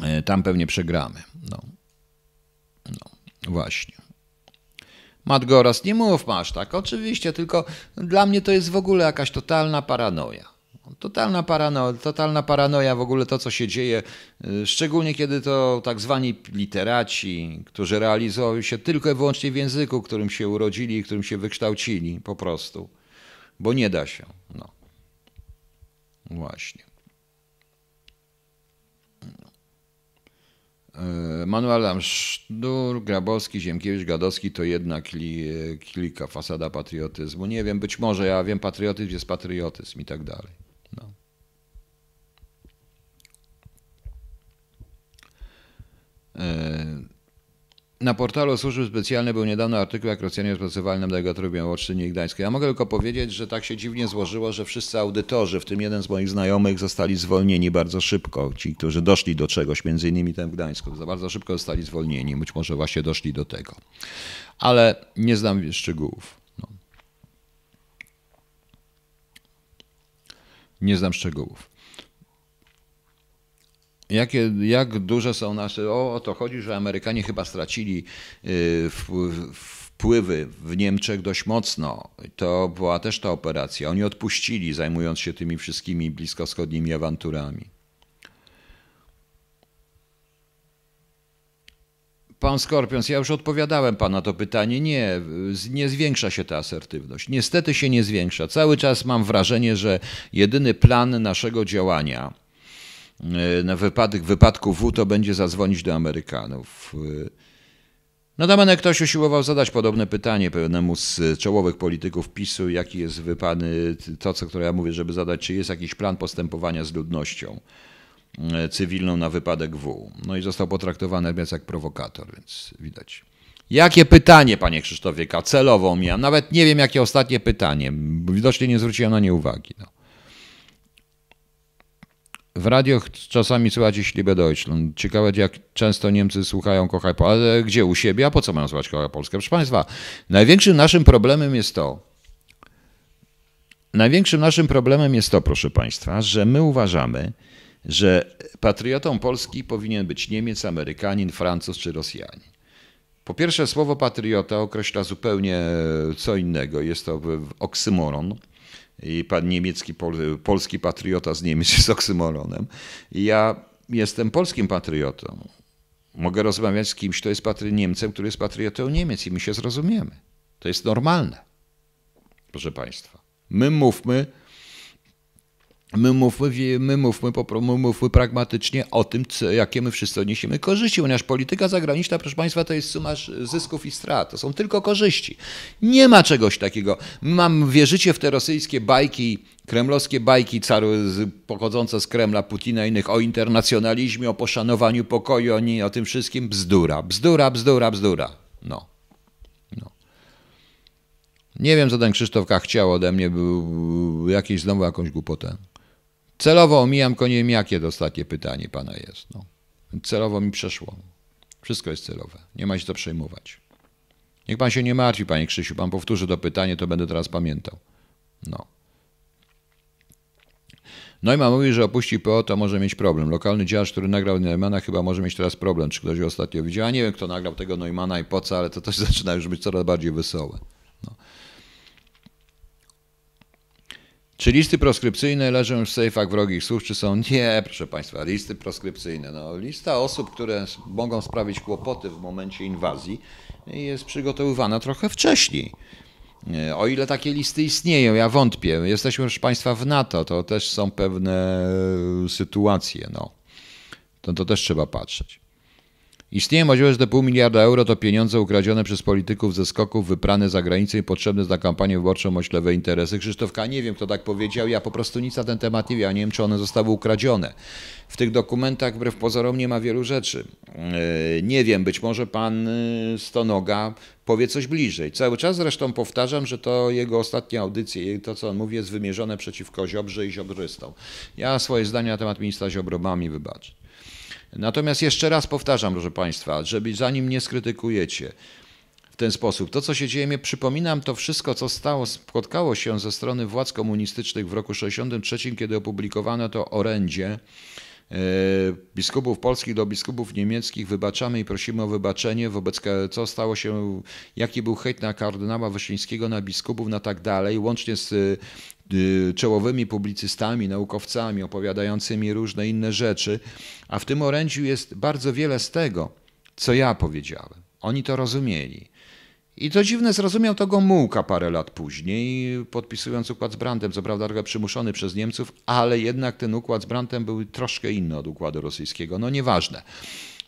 E, tam pewnie przegramy. No. no, właśnie. Matgoras, nie mów masz tak, oczywiście, tylko dla mnie to jest w ogóle jakaś totalna paranoja. Totalna paranoja, totalna paranoja w ogóle to, co się dzieje, y, szczególnie kiedy to tak zwani literaci, którzy realizowali się tylko i wyłącznie w języku, którym się urodzili i którym się wykształcili po prostu, bo nie da się. No. Właśnie. E, Manuel Amsztur, Grabowski, Ziemkiewicz, Gadowski to jedna e, klika, fasada patriotyzmu. Nie wiem, być może ja wiem, patriotyzm jest patriotyzm i tak dalej. Na portalu służby specjalnych był niedawno artykuł, jak Rosjanie rozpracowali nam delegatory białoczyni i gdańskiej. Ja mogę tylko powiedzieć, że tak się dziwnie złożyło, że wszyscy audytorzy, w tym jeden z moich znajomych, zostali zwolnieni bardzo szybko. Ci, którzy doszli do czegoś, między innymi ten w Gdańsku, za bardzo szybko zostali zwolnieni. Być może właśnie doszli do tego. Ale nie znam szczegółów. No. Nie znam szczegółów. Jakie, jak duże są nasze. O, o to chodzi, że Amerykanie chyba stracili y, wpływy w Niemczech dość mocno. To była też ta operacja. Oni odpuścili, zajmując się tymi wszystkimi bliskowschodnimi awanturami. Pan Skorpions, ja już odpowiadałem pana to pytanie. Nie, nie zwiększa się ta asertywność. Niestety się nie zwiększa. Cały czas mam wrażenie, że jedyny plan naszego działania E, na wypadek, wypadku W to będzie zadzwonić do Amerykanów. E, no Domenek ktoś usiłował zadać podobne pytanie pewnemu z czołowych polityków PiSu, jaki jest wypany, to co, które ja mówię, żeby zadać, czy jest jakiś plan postępowania z ludnością e, cywilną na wypadek W. No i został potraktowany więc jak prowokator, więc widać. Jakie pytanie, panie Krzysztofie K? Celowo miałem. Nawet nie wiem, jakie ostatnie pytanie. Widocznie nie zwróciłem na nie uwagi. No. W radioch czasami słuchacie Liebe Deutschland. Ciekawe, jak często Niemcy słuchają Kochaj Polskę. Ale gdzie? U siebie? A po co mają słuchać Kochaj Polskę? Proszę Państwa, największym naszym problemem jest to, największym naszym problemem jest to, proszę Państwa, że my uważamy, że patriotą Polski powinien być Niemiec, Amerykanin, Francuz czy Rosjanin. Po pierwsze, słowo patriota określa zupełnie e, co innego. Jest to oksymoron i pan niemiecki, pol, polski patriota z Niemiec jest oksymoronem. I ja jestem polskim patriotą. Mogę rozmawiać z kimś, kto jest patry Niemcem, który jest patriotą Niemiec i my się zrozumiemy. To jest normalne, proszę państwa. My mówmy My mówmy, my mówmy, my mówmy pragmatycznie o tym, co, jakie my wszyscy odniesiemy korzyści, ponieważ polityka zagraniczna, proszę Państwa, to jest suma zysków i strat, to są tylko korzyści. Nie ma czegoś takiego. Mam, wierzycie w te rosyjskie bajki, kremlowskie bajki caru, pochodzące z Kremla, Putina i innych o internacjonalizmie, o poszanowaniu pokoju, o, nie, o tym wszystkim, bzdura, bzdura, bzdura, bzdura. No. no. Nie wiem, co ten Krzysztofka chciał ode mnie, był jakiś znowu jakąś głupotę. Celowo omijam, tylko nie wiem jakie to ostatnie pytanie pana jest. No. Celowo mi przeszło. Wszystko jest celowe. Nie ma się co przejmować. Niech pan się nie martwi, panie Krzysiu. Pan powtórzy to pytanie, to będę teraz pamiętał. No. Neumann mówi, że opuści PO, to może mieć problem. Lokalny działacz, który nagrał Neumana, chyba może mieć teraz problem. Czy ktoś go ostatnio widział? Ja nie wiem, kto nagrał tego Neumana i po co, ale to też zaczyna już być coraz bardziej wesołe. Czy listy proskrypcyjne leżą już w sejfach wrogich służb, czy są? Nie, proszę Państwa, listy proskrypcyjne. No, lista osób, które mogą sprawić kłopoty w momencie inwazji, y, jest przygotowywana trochę wcześniej. Y, o ile takie listy istnieją, ja wątpię. Jesteśmy, już Państwa, w NATO, to też są pewne y, sytuacje. No. To, to też trzeba patrzeć. Istnieje możliwość, że te pół miliarda euro to pieniądze ukradzione przez polityków ze skoków, wyprane za granicę i potrzebne na kampanię wyborczą oślewe interesy. Krzysztofka, nie wiem kto tak powiedział, ja po prostu nic na ten temat nie wiem, ja nie wiem czy one zostały ukradzione. W tych dokumentach wbrew pozorom nie ma wielu rzeczy. Yy, nie wiem, być może pan yy, Stonoga powie coś bliżej. Cały czas zresztą powtarzam, że to jego ostatnie audycje i to, co on mówi, jest wymierzone przeciwko Ziobrze i Ziobrystom. Ja swoje zdania na temat ministra Ziobro mam i wybaczyć. Natomiast jeszcze raz powtarzam, proszę Państwa, żeby zanim nie skrytykujecie w ten sposób, to co się dzieje, mnie przypominam to wszystko, co stało, spotkało się ze strony władz komunistycznych w roku 1963, kiedy opublikowano to orędzie e, biskupów polskich do biskupów niemieckich wybaczamy i prosimy o wybaczenie wobec co stało się, jaki był hejt na kardynała Wyszyńskiego, na biskupów, na tak dalej, łącznie z Y, czołowymi publicystami, naukowcami opowiadającymi różne inne rzeczy, a w tym orędziu jest bardzo wiele z tego, co ja powiedziałem. Oni to rozumieli. I co dziwne, zrozumiał to Gomułka parę lat później, podpisując układ z Brantem, co prawda trochę przymuszony przez Niemców, ale jednak ten układ z Brantem był troszkę inny od układu rosyjskiego. No nieważne.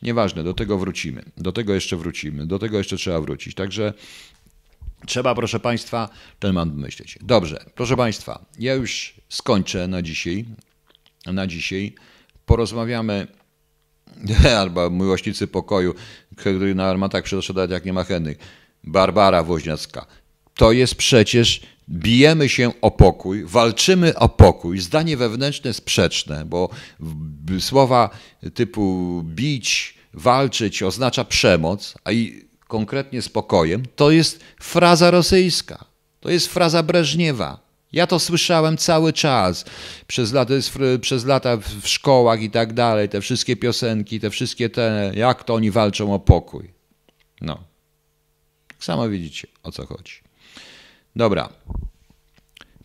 Nieważne, do tego wrócimy. Do tego jeszcze wrócimy. Do tego jeszcze trzeba wrócić. Także Trzeba, proszę Państwa, ten mam myśleć. Dobrze, proszę Państwa, ja już skończę na dzisiaj. Na dzisiaj porozmawiamy albo miłośnicy pokoju, który na armatach przeszedł, jak nie ma hennych. Barbara Woźniacka. To jest przecież, bijemy się o pokój, walczymy o pokój, zdanie wewnętrzne sprzeczne, bo słowa typu bić, walczyć oznacza przemoc, a i konkretnie z pokojem, to jest fraza rosyjska. To jest fraza Breżniewa. Ja to słyszałem cały czas, przez lata, przez lata w szkołach i tak dalej, te wszystkie piosenki, te wszystkie te, jak to oni walczą o pokój. No. Samo widzicie, o co chodzi. Dobra.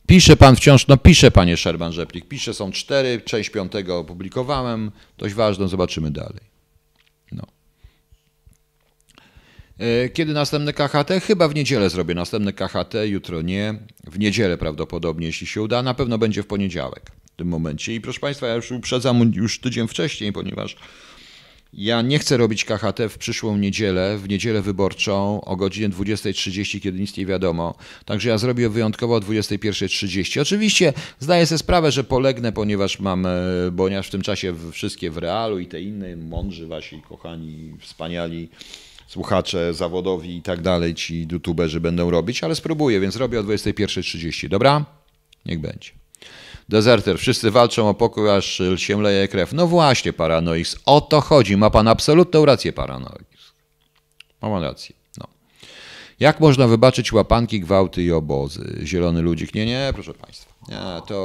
Pisze pan wciąż, no pisze panie Szerban Rzeplik, pisze, są cztery, część piątego opublikowałem, dość ważną, zobaczymy dalej. E, kiedy następny KHT? Chyba w niedzielę zrobię następny KHT, jutro nie. W niedzielę prawdopodobnie, jeśli się uda. Na pewno będzie w poniedziałek w tym momencie. I proszę Państwa, ja już uprzedzam już tydzień wcześniej, ponieważ ja nie chcę robić KHT w przyszłą niedzielę, w niedzielę wyborczą o godzinie 20.30, kiedy nic nie wiadomo. Także ja zrobię wyjątkowo o 21.30. Oczywiście zdaję sobie sprawę, że polegnę, ponieważ mam, ponieważ e, w tym czasie wszystkie w realu i te inne, mądrzy wasi, kochani, wspaniali słuchacze zawodowi i tak dalej, ci youtuberzy będą robić, ale spróbuję, więc robię o 21.30, dobra? Niech będzie. Deserter, wszyscy walczą o pokój, aż się leje krew. No właśnie, Paranoix, o to chodzi. Ma pan absolutną rację, Paranoix. Ma pan rację. No. Jak można wybaczyć łapanki, gwałty i obozy? Zielony ludzik. Nie, nie, proszę państwa. Nie, to,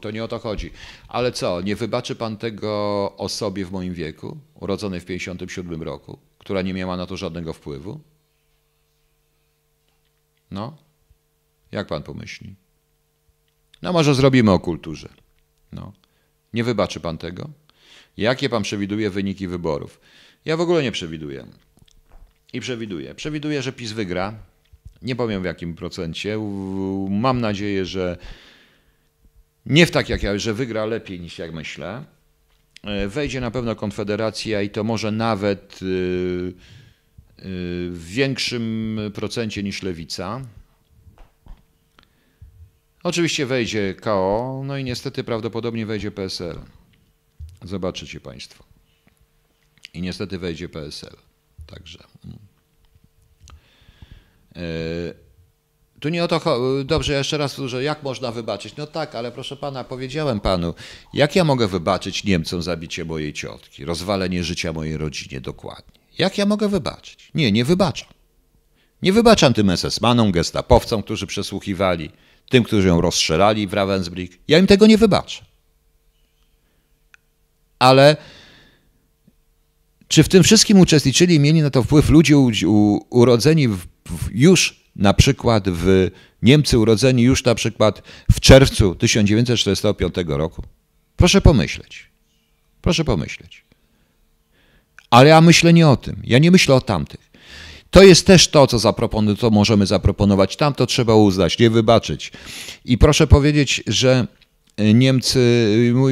to nie o to chodzi. Ale co, nie wybaczy pan tego osobie w moim wieku, urodzonej w 57 roku? która nie miała na to żadnego wpływu? No, jak pan pomyśli? No, może zrobimy o kulturze. No. Nie wybaczy pan tego? Jakie pan przewiduje wyniki wyborów? Ja w ogóle nie przewiduję. I przewiduję. Przewiduję, że PiS wygra. Nie powiem w jakim procencie. Mam nadzieję, że nie w tak jak ja, że wygra lepiej niż jak myślę. E, wejdzie na pewno Konfederacja i to może nawet e, e, w większym procencie niż Lewica. Oczywiście wejdzie KO, no i niestety prawdopodobnie wejdzie PSL. Zobaczycie Państwo. I niestety wejdzie PSL. Także. Mm. Tu nie o to chodzi. Dobrze, jeszcze raz powtórzę, jak można wybaczyć? No tak, ale proszę pana, powiedziałem panu, jak ja mogę wybaczyć Niemcom zabicie mojej ciotki, rozwalenie życia mojej rodzinie dokładnie? Jak ja mogę wybaczyć? Nie, nie wybaczam. Nie wybaczam tym SS-manom, gestapowcom, którzy przesłuchiwali, tym, którzy ją rozstrzelali w Ravensbrück. Ja im tego nie wybaczę. Ale czy w tym wszystkim uczestniczyli i mieli na to wpływ ludzie u, u, urodzeni w, w już na przykład w Niemcy urodzeni już na przykład w czerwcu 1945 roku? Proszę pomyśleć. Proszę pomyśleć. Ale ja myślę nie o tym. Ja nie myślę o tamtych. To jest też to, co, zapropon- co możemy zaproponować. Tam to trzeba uznać, nie wybaczyć. I proszę powiedzieć, że e, Niemcy,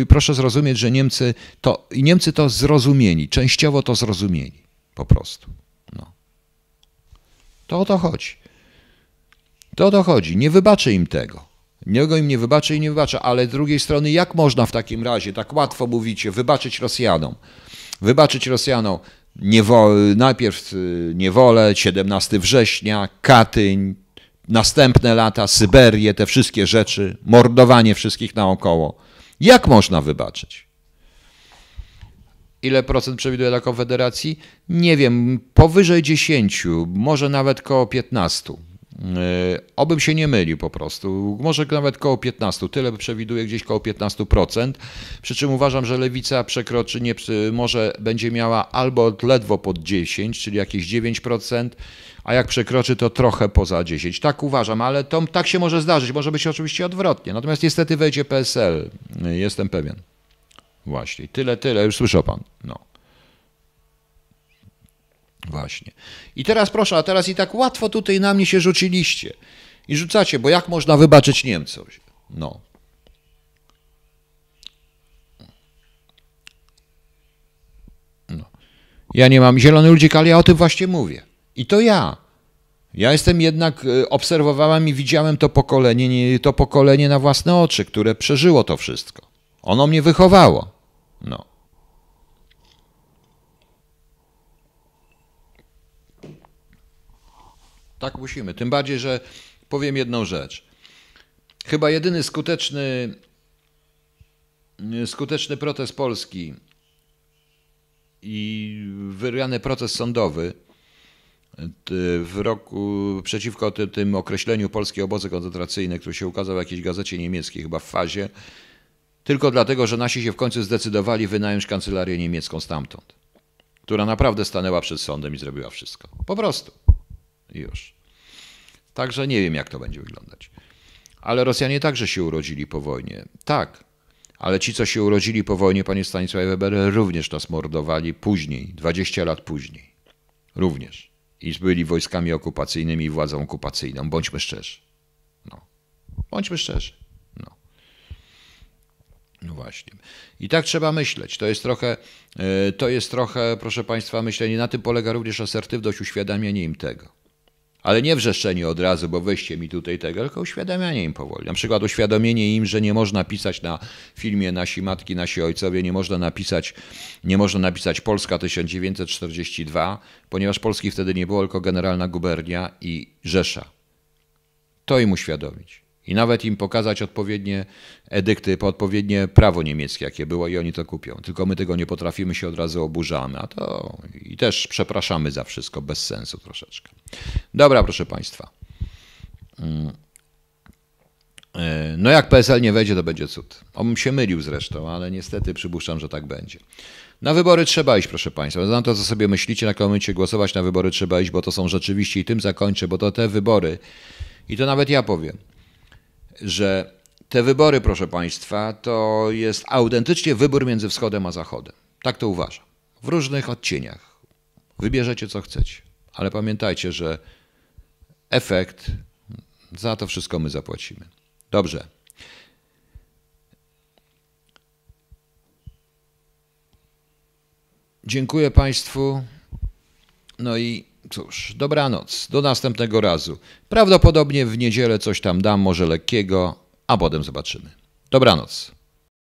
e, proszę zrozumieć, że Niemcy to, Niemcy to zrozumieli, częściowo to zrozumieli po prostu. No. To o to chodzi. To o to chodzi. Nie wybaczę im tego. Niego im nie wybaczę i nie wybaczę, ale z drugiej strony, jak można w takim razie, tak łatwo mówicie, wybaczyć Rosjanom? Wybaczyć Rosjanom niewol, najpierw y, niewolę, 17 września, Katyń, następne lata, Syberię, te wszystkie rzeczy, mordowanie wszystkich naokoło. Jak można wybaczyć? Ile procent przewiduje dla Konfederacji? Nie wiem, powyżej 10, może nawet koło 15. E, obym się nie mylił po prostu. Może nawet koło 15, tyle przewiduję gdzieś koło 15%. Przy czym uważam, że lewica przekroczy, nie, może będzie miała albo ledwo pod 10, czyli jakieś 9%, a jak przekroczy to trochę poza 10. Tak uważam, ale to tak się może zdarzyć. Może być oczywiście odwrotnie. Natomiast niestety wejdzie PSL, e, jestem pewien. Właśnie, tyle, tyle, już słyszał pan. No. Właśnie. I teraz proszę, a teraz i tak łatwo tutaj na mnie się rzuciliście. I rzucacie, bo jak można wybaczyć Niemcom? No. no. Ja nie mam zielony ludzik, ale ja o tym właśnie mówię. I to ja. Ja jestem jednak, y, obserwowałem i widziałem to pokolenie, nie, to pokolenie na własne oczy, które przeżyło to wszystko. Ono mnie wychowało. No. Tak musimy. Tym bardziej, że powiem jedną rzecz. Chyba jedyny skuteczny, y, skuteczny protest Polski i wygrany proces sądowy y, w roku przeciwko tym, tym określeniu polskie obozy koncentracyjne, który się ukazał w jakiejś gazecie niemieckiej, chyba w fazie, tylko dlatego, że nasi się w końcu zdecydowali wynająć kancelarię niemiecką stamtąd, która naprawdę stanęła przed sądem i zrobiła wszystko. Po prostu. Już. Także nie wiem, jak to będzie wyglądać. Ale Rosjanie także się urodzili po wojnie. Tak, ale ci, co się urodzili po wojnie, panie Stanisławie Weber, również nas mordowali później, 20 lat później. Również. I byli wojskami okupacyjnymi i władzą okupacyjną. Bądźmy szczerzy. No. Bądźmy szczerzy. No. No właśnie. I tak trzeba myśleć. To jest trochę, e, to jest trochę, proszę państwa, myślenie. Na tym polega również asertywność, uświadamianie im tego. Ale nie wrzeszczenie od razu, bo weźcie mi tutaj tego, tylko uświadamianie im powoli. Na przykład uświadomienie im, że nie można pisać na filmie Nasi Matki, Nasi Ojcowie, nie można napisać, nie można napisać Polska 1942, ponieważ Polski wtedy nie było, tylko Generalna Gubernia i Rzesza. To im uświadomić i nawet im pokazać odpowiednie edykty, odpowiednie prawo niemieckie, jakie było i oni to kupią. Tylko my tego nie potrafimy, się od razu oburzamy, a to i też przepraszamy za wszystko, bez sensu troszeczkę. Dobra, proszę Państwa. Mm. E, no jak PSL nie wejdzie, to będzie cud. On się mylił zresztą, ale niestety przypuszczam, że tak będzie. Na wybory trzeba iść, proszę Państwa. Znam no to, co sobie myślicie, na komencie głosować na wybory trzeba iść, bo to są rzeczywiście, i tym zakończę, bo to te wybory, i to nawet ja powiem, że te wybory, proszę Państwa, to jest autentycznie wybór między Wschodem a Zachodem. Tak to uważam. W różnych odcieniach. Wybierzecie co chcecie, ale pamiętajcie, że efekt za to wszystko my zapłacimy. Dobrze. Dziękuję Państwu. No i cóż, dobranoc, do następnego razu. Prawdopodobnie w niedzielę coś tam dam, może lekkiego, a potem zobaczymy. Dobranoc.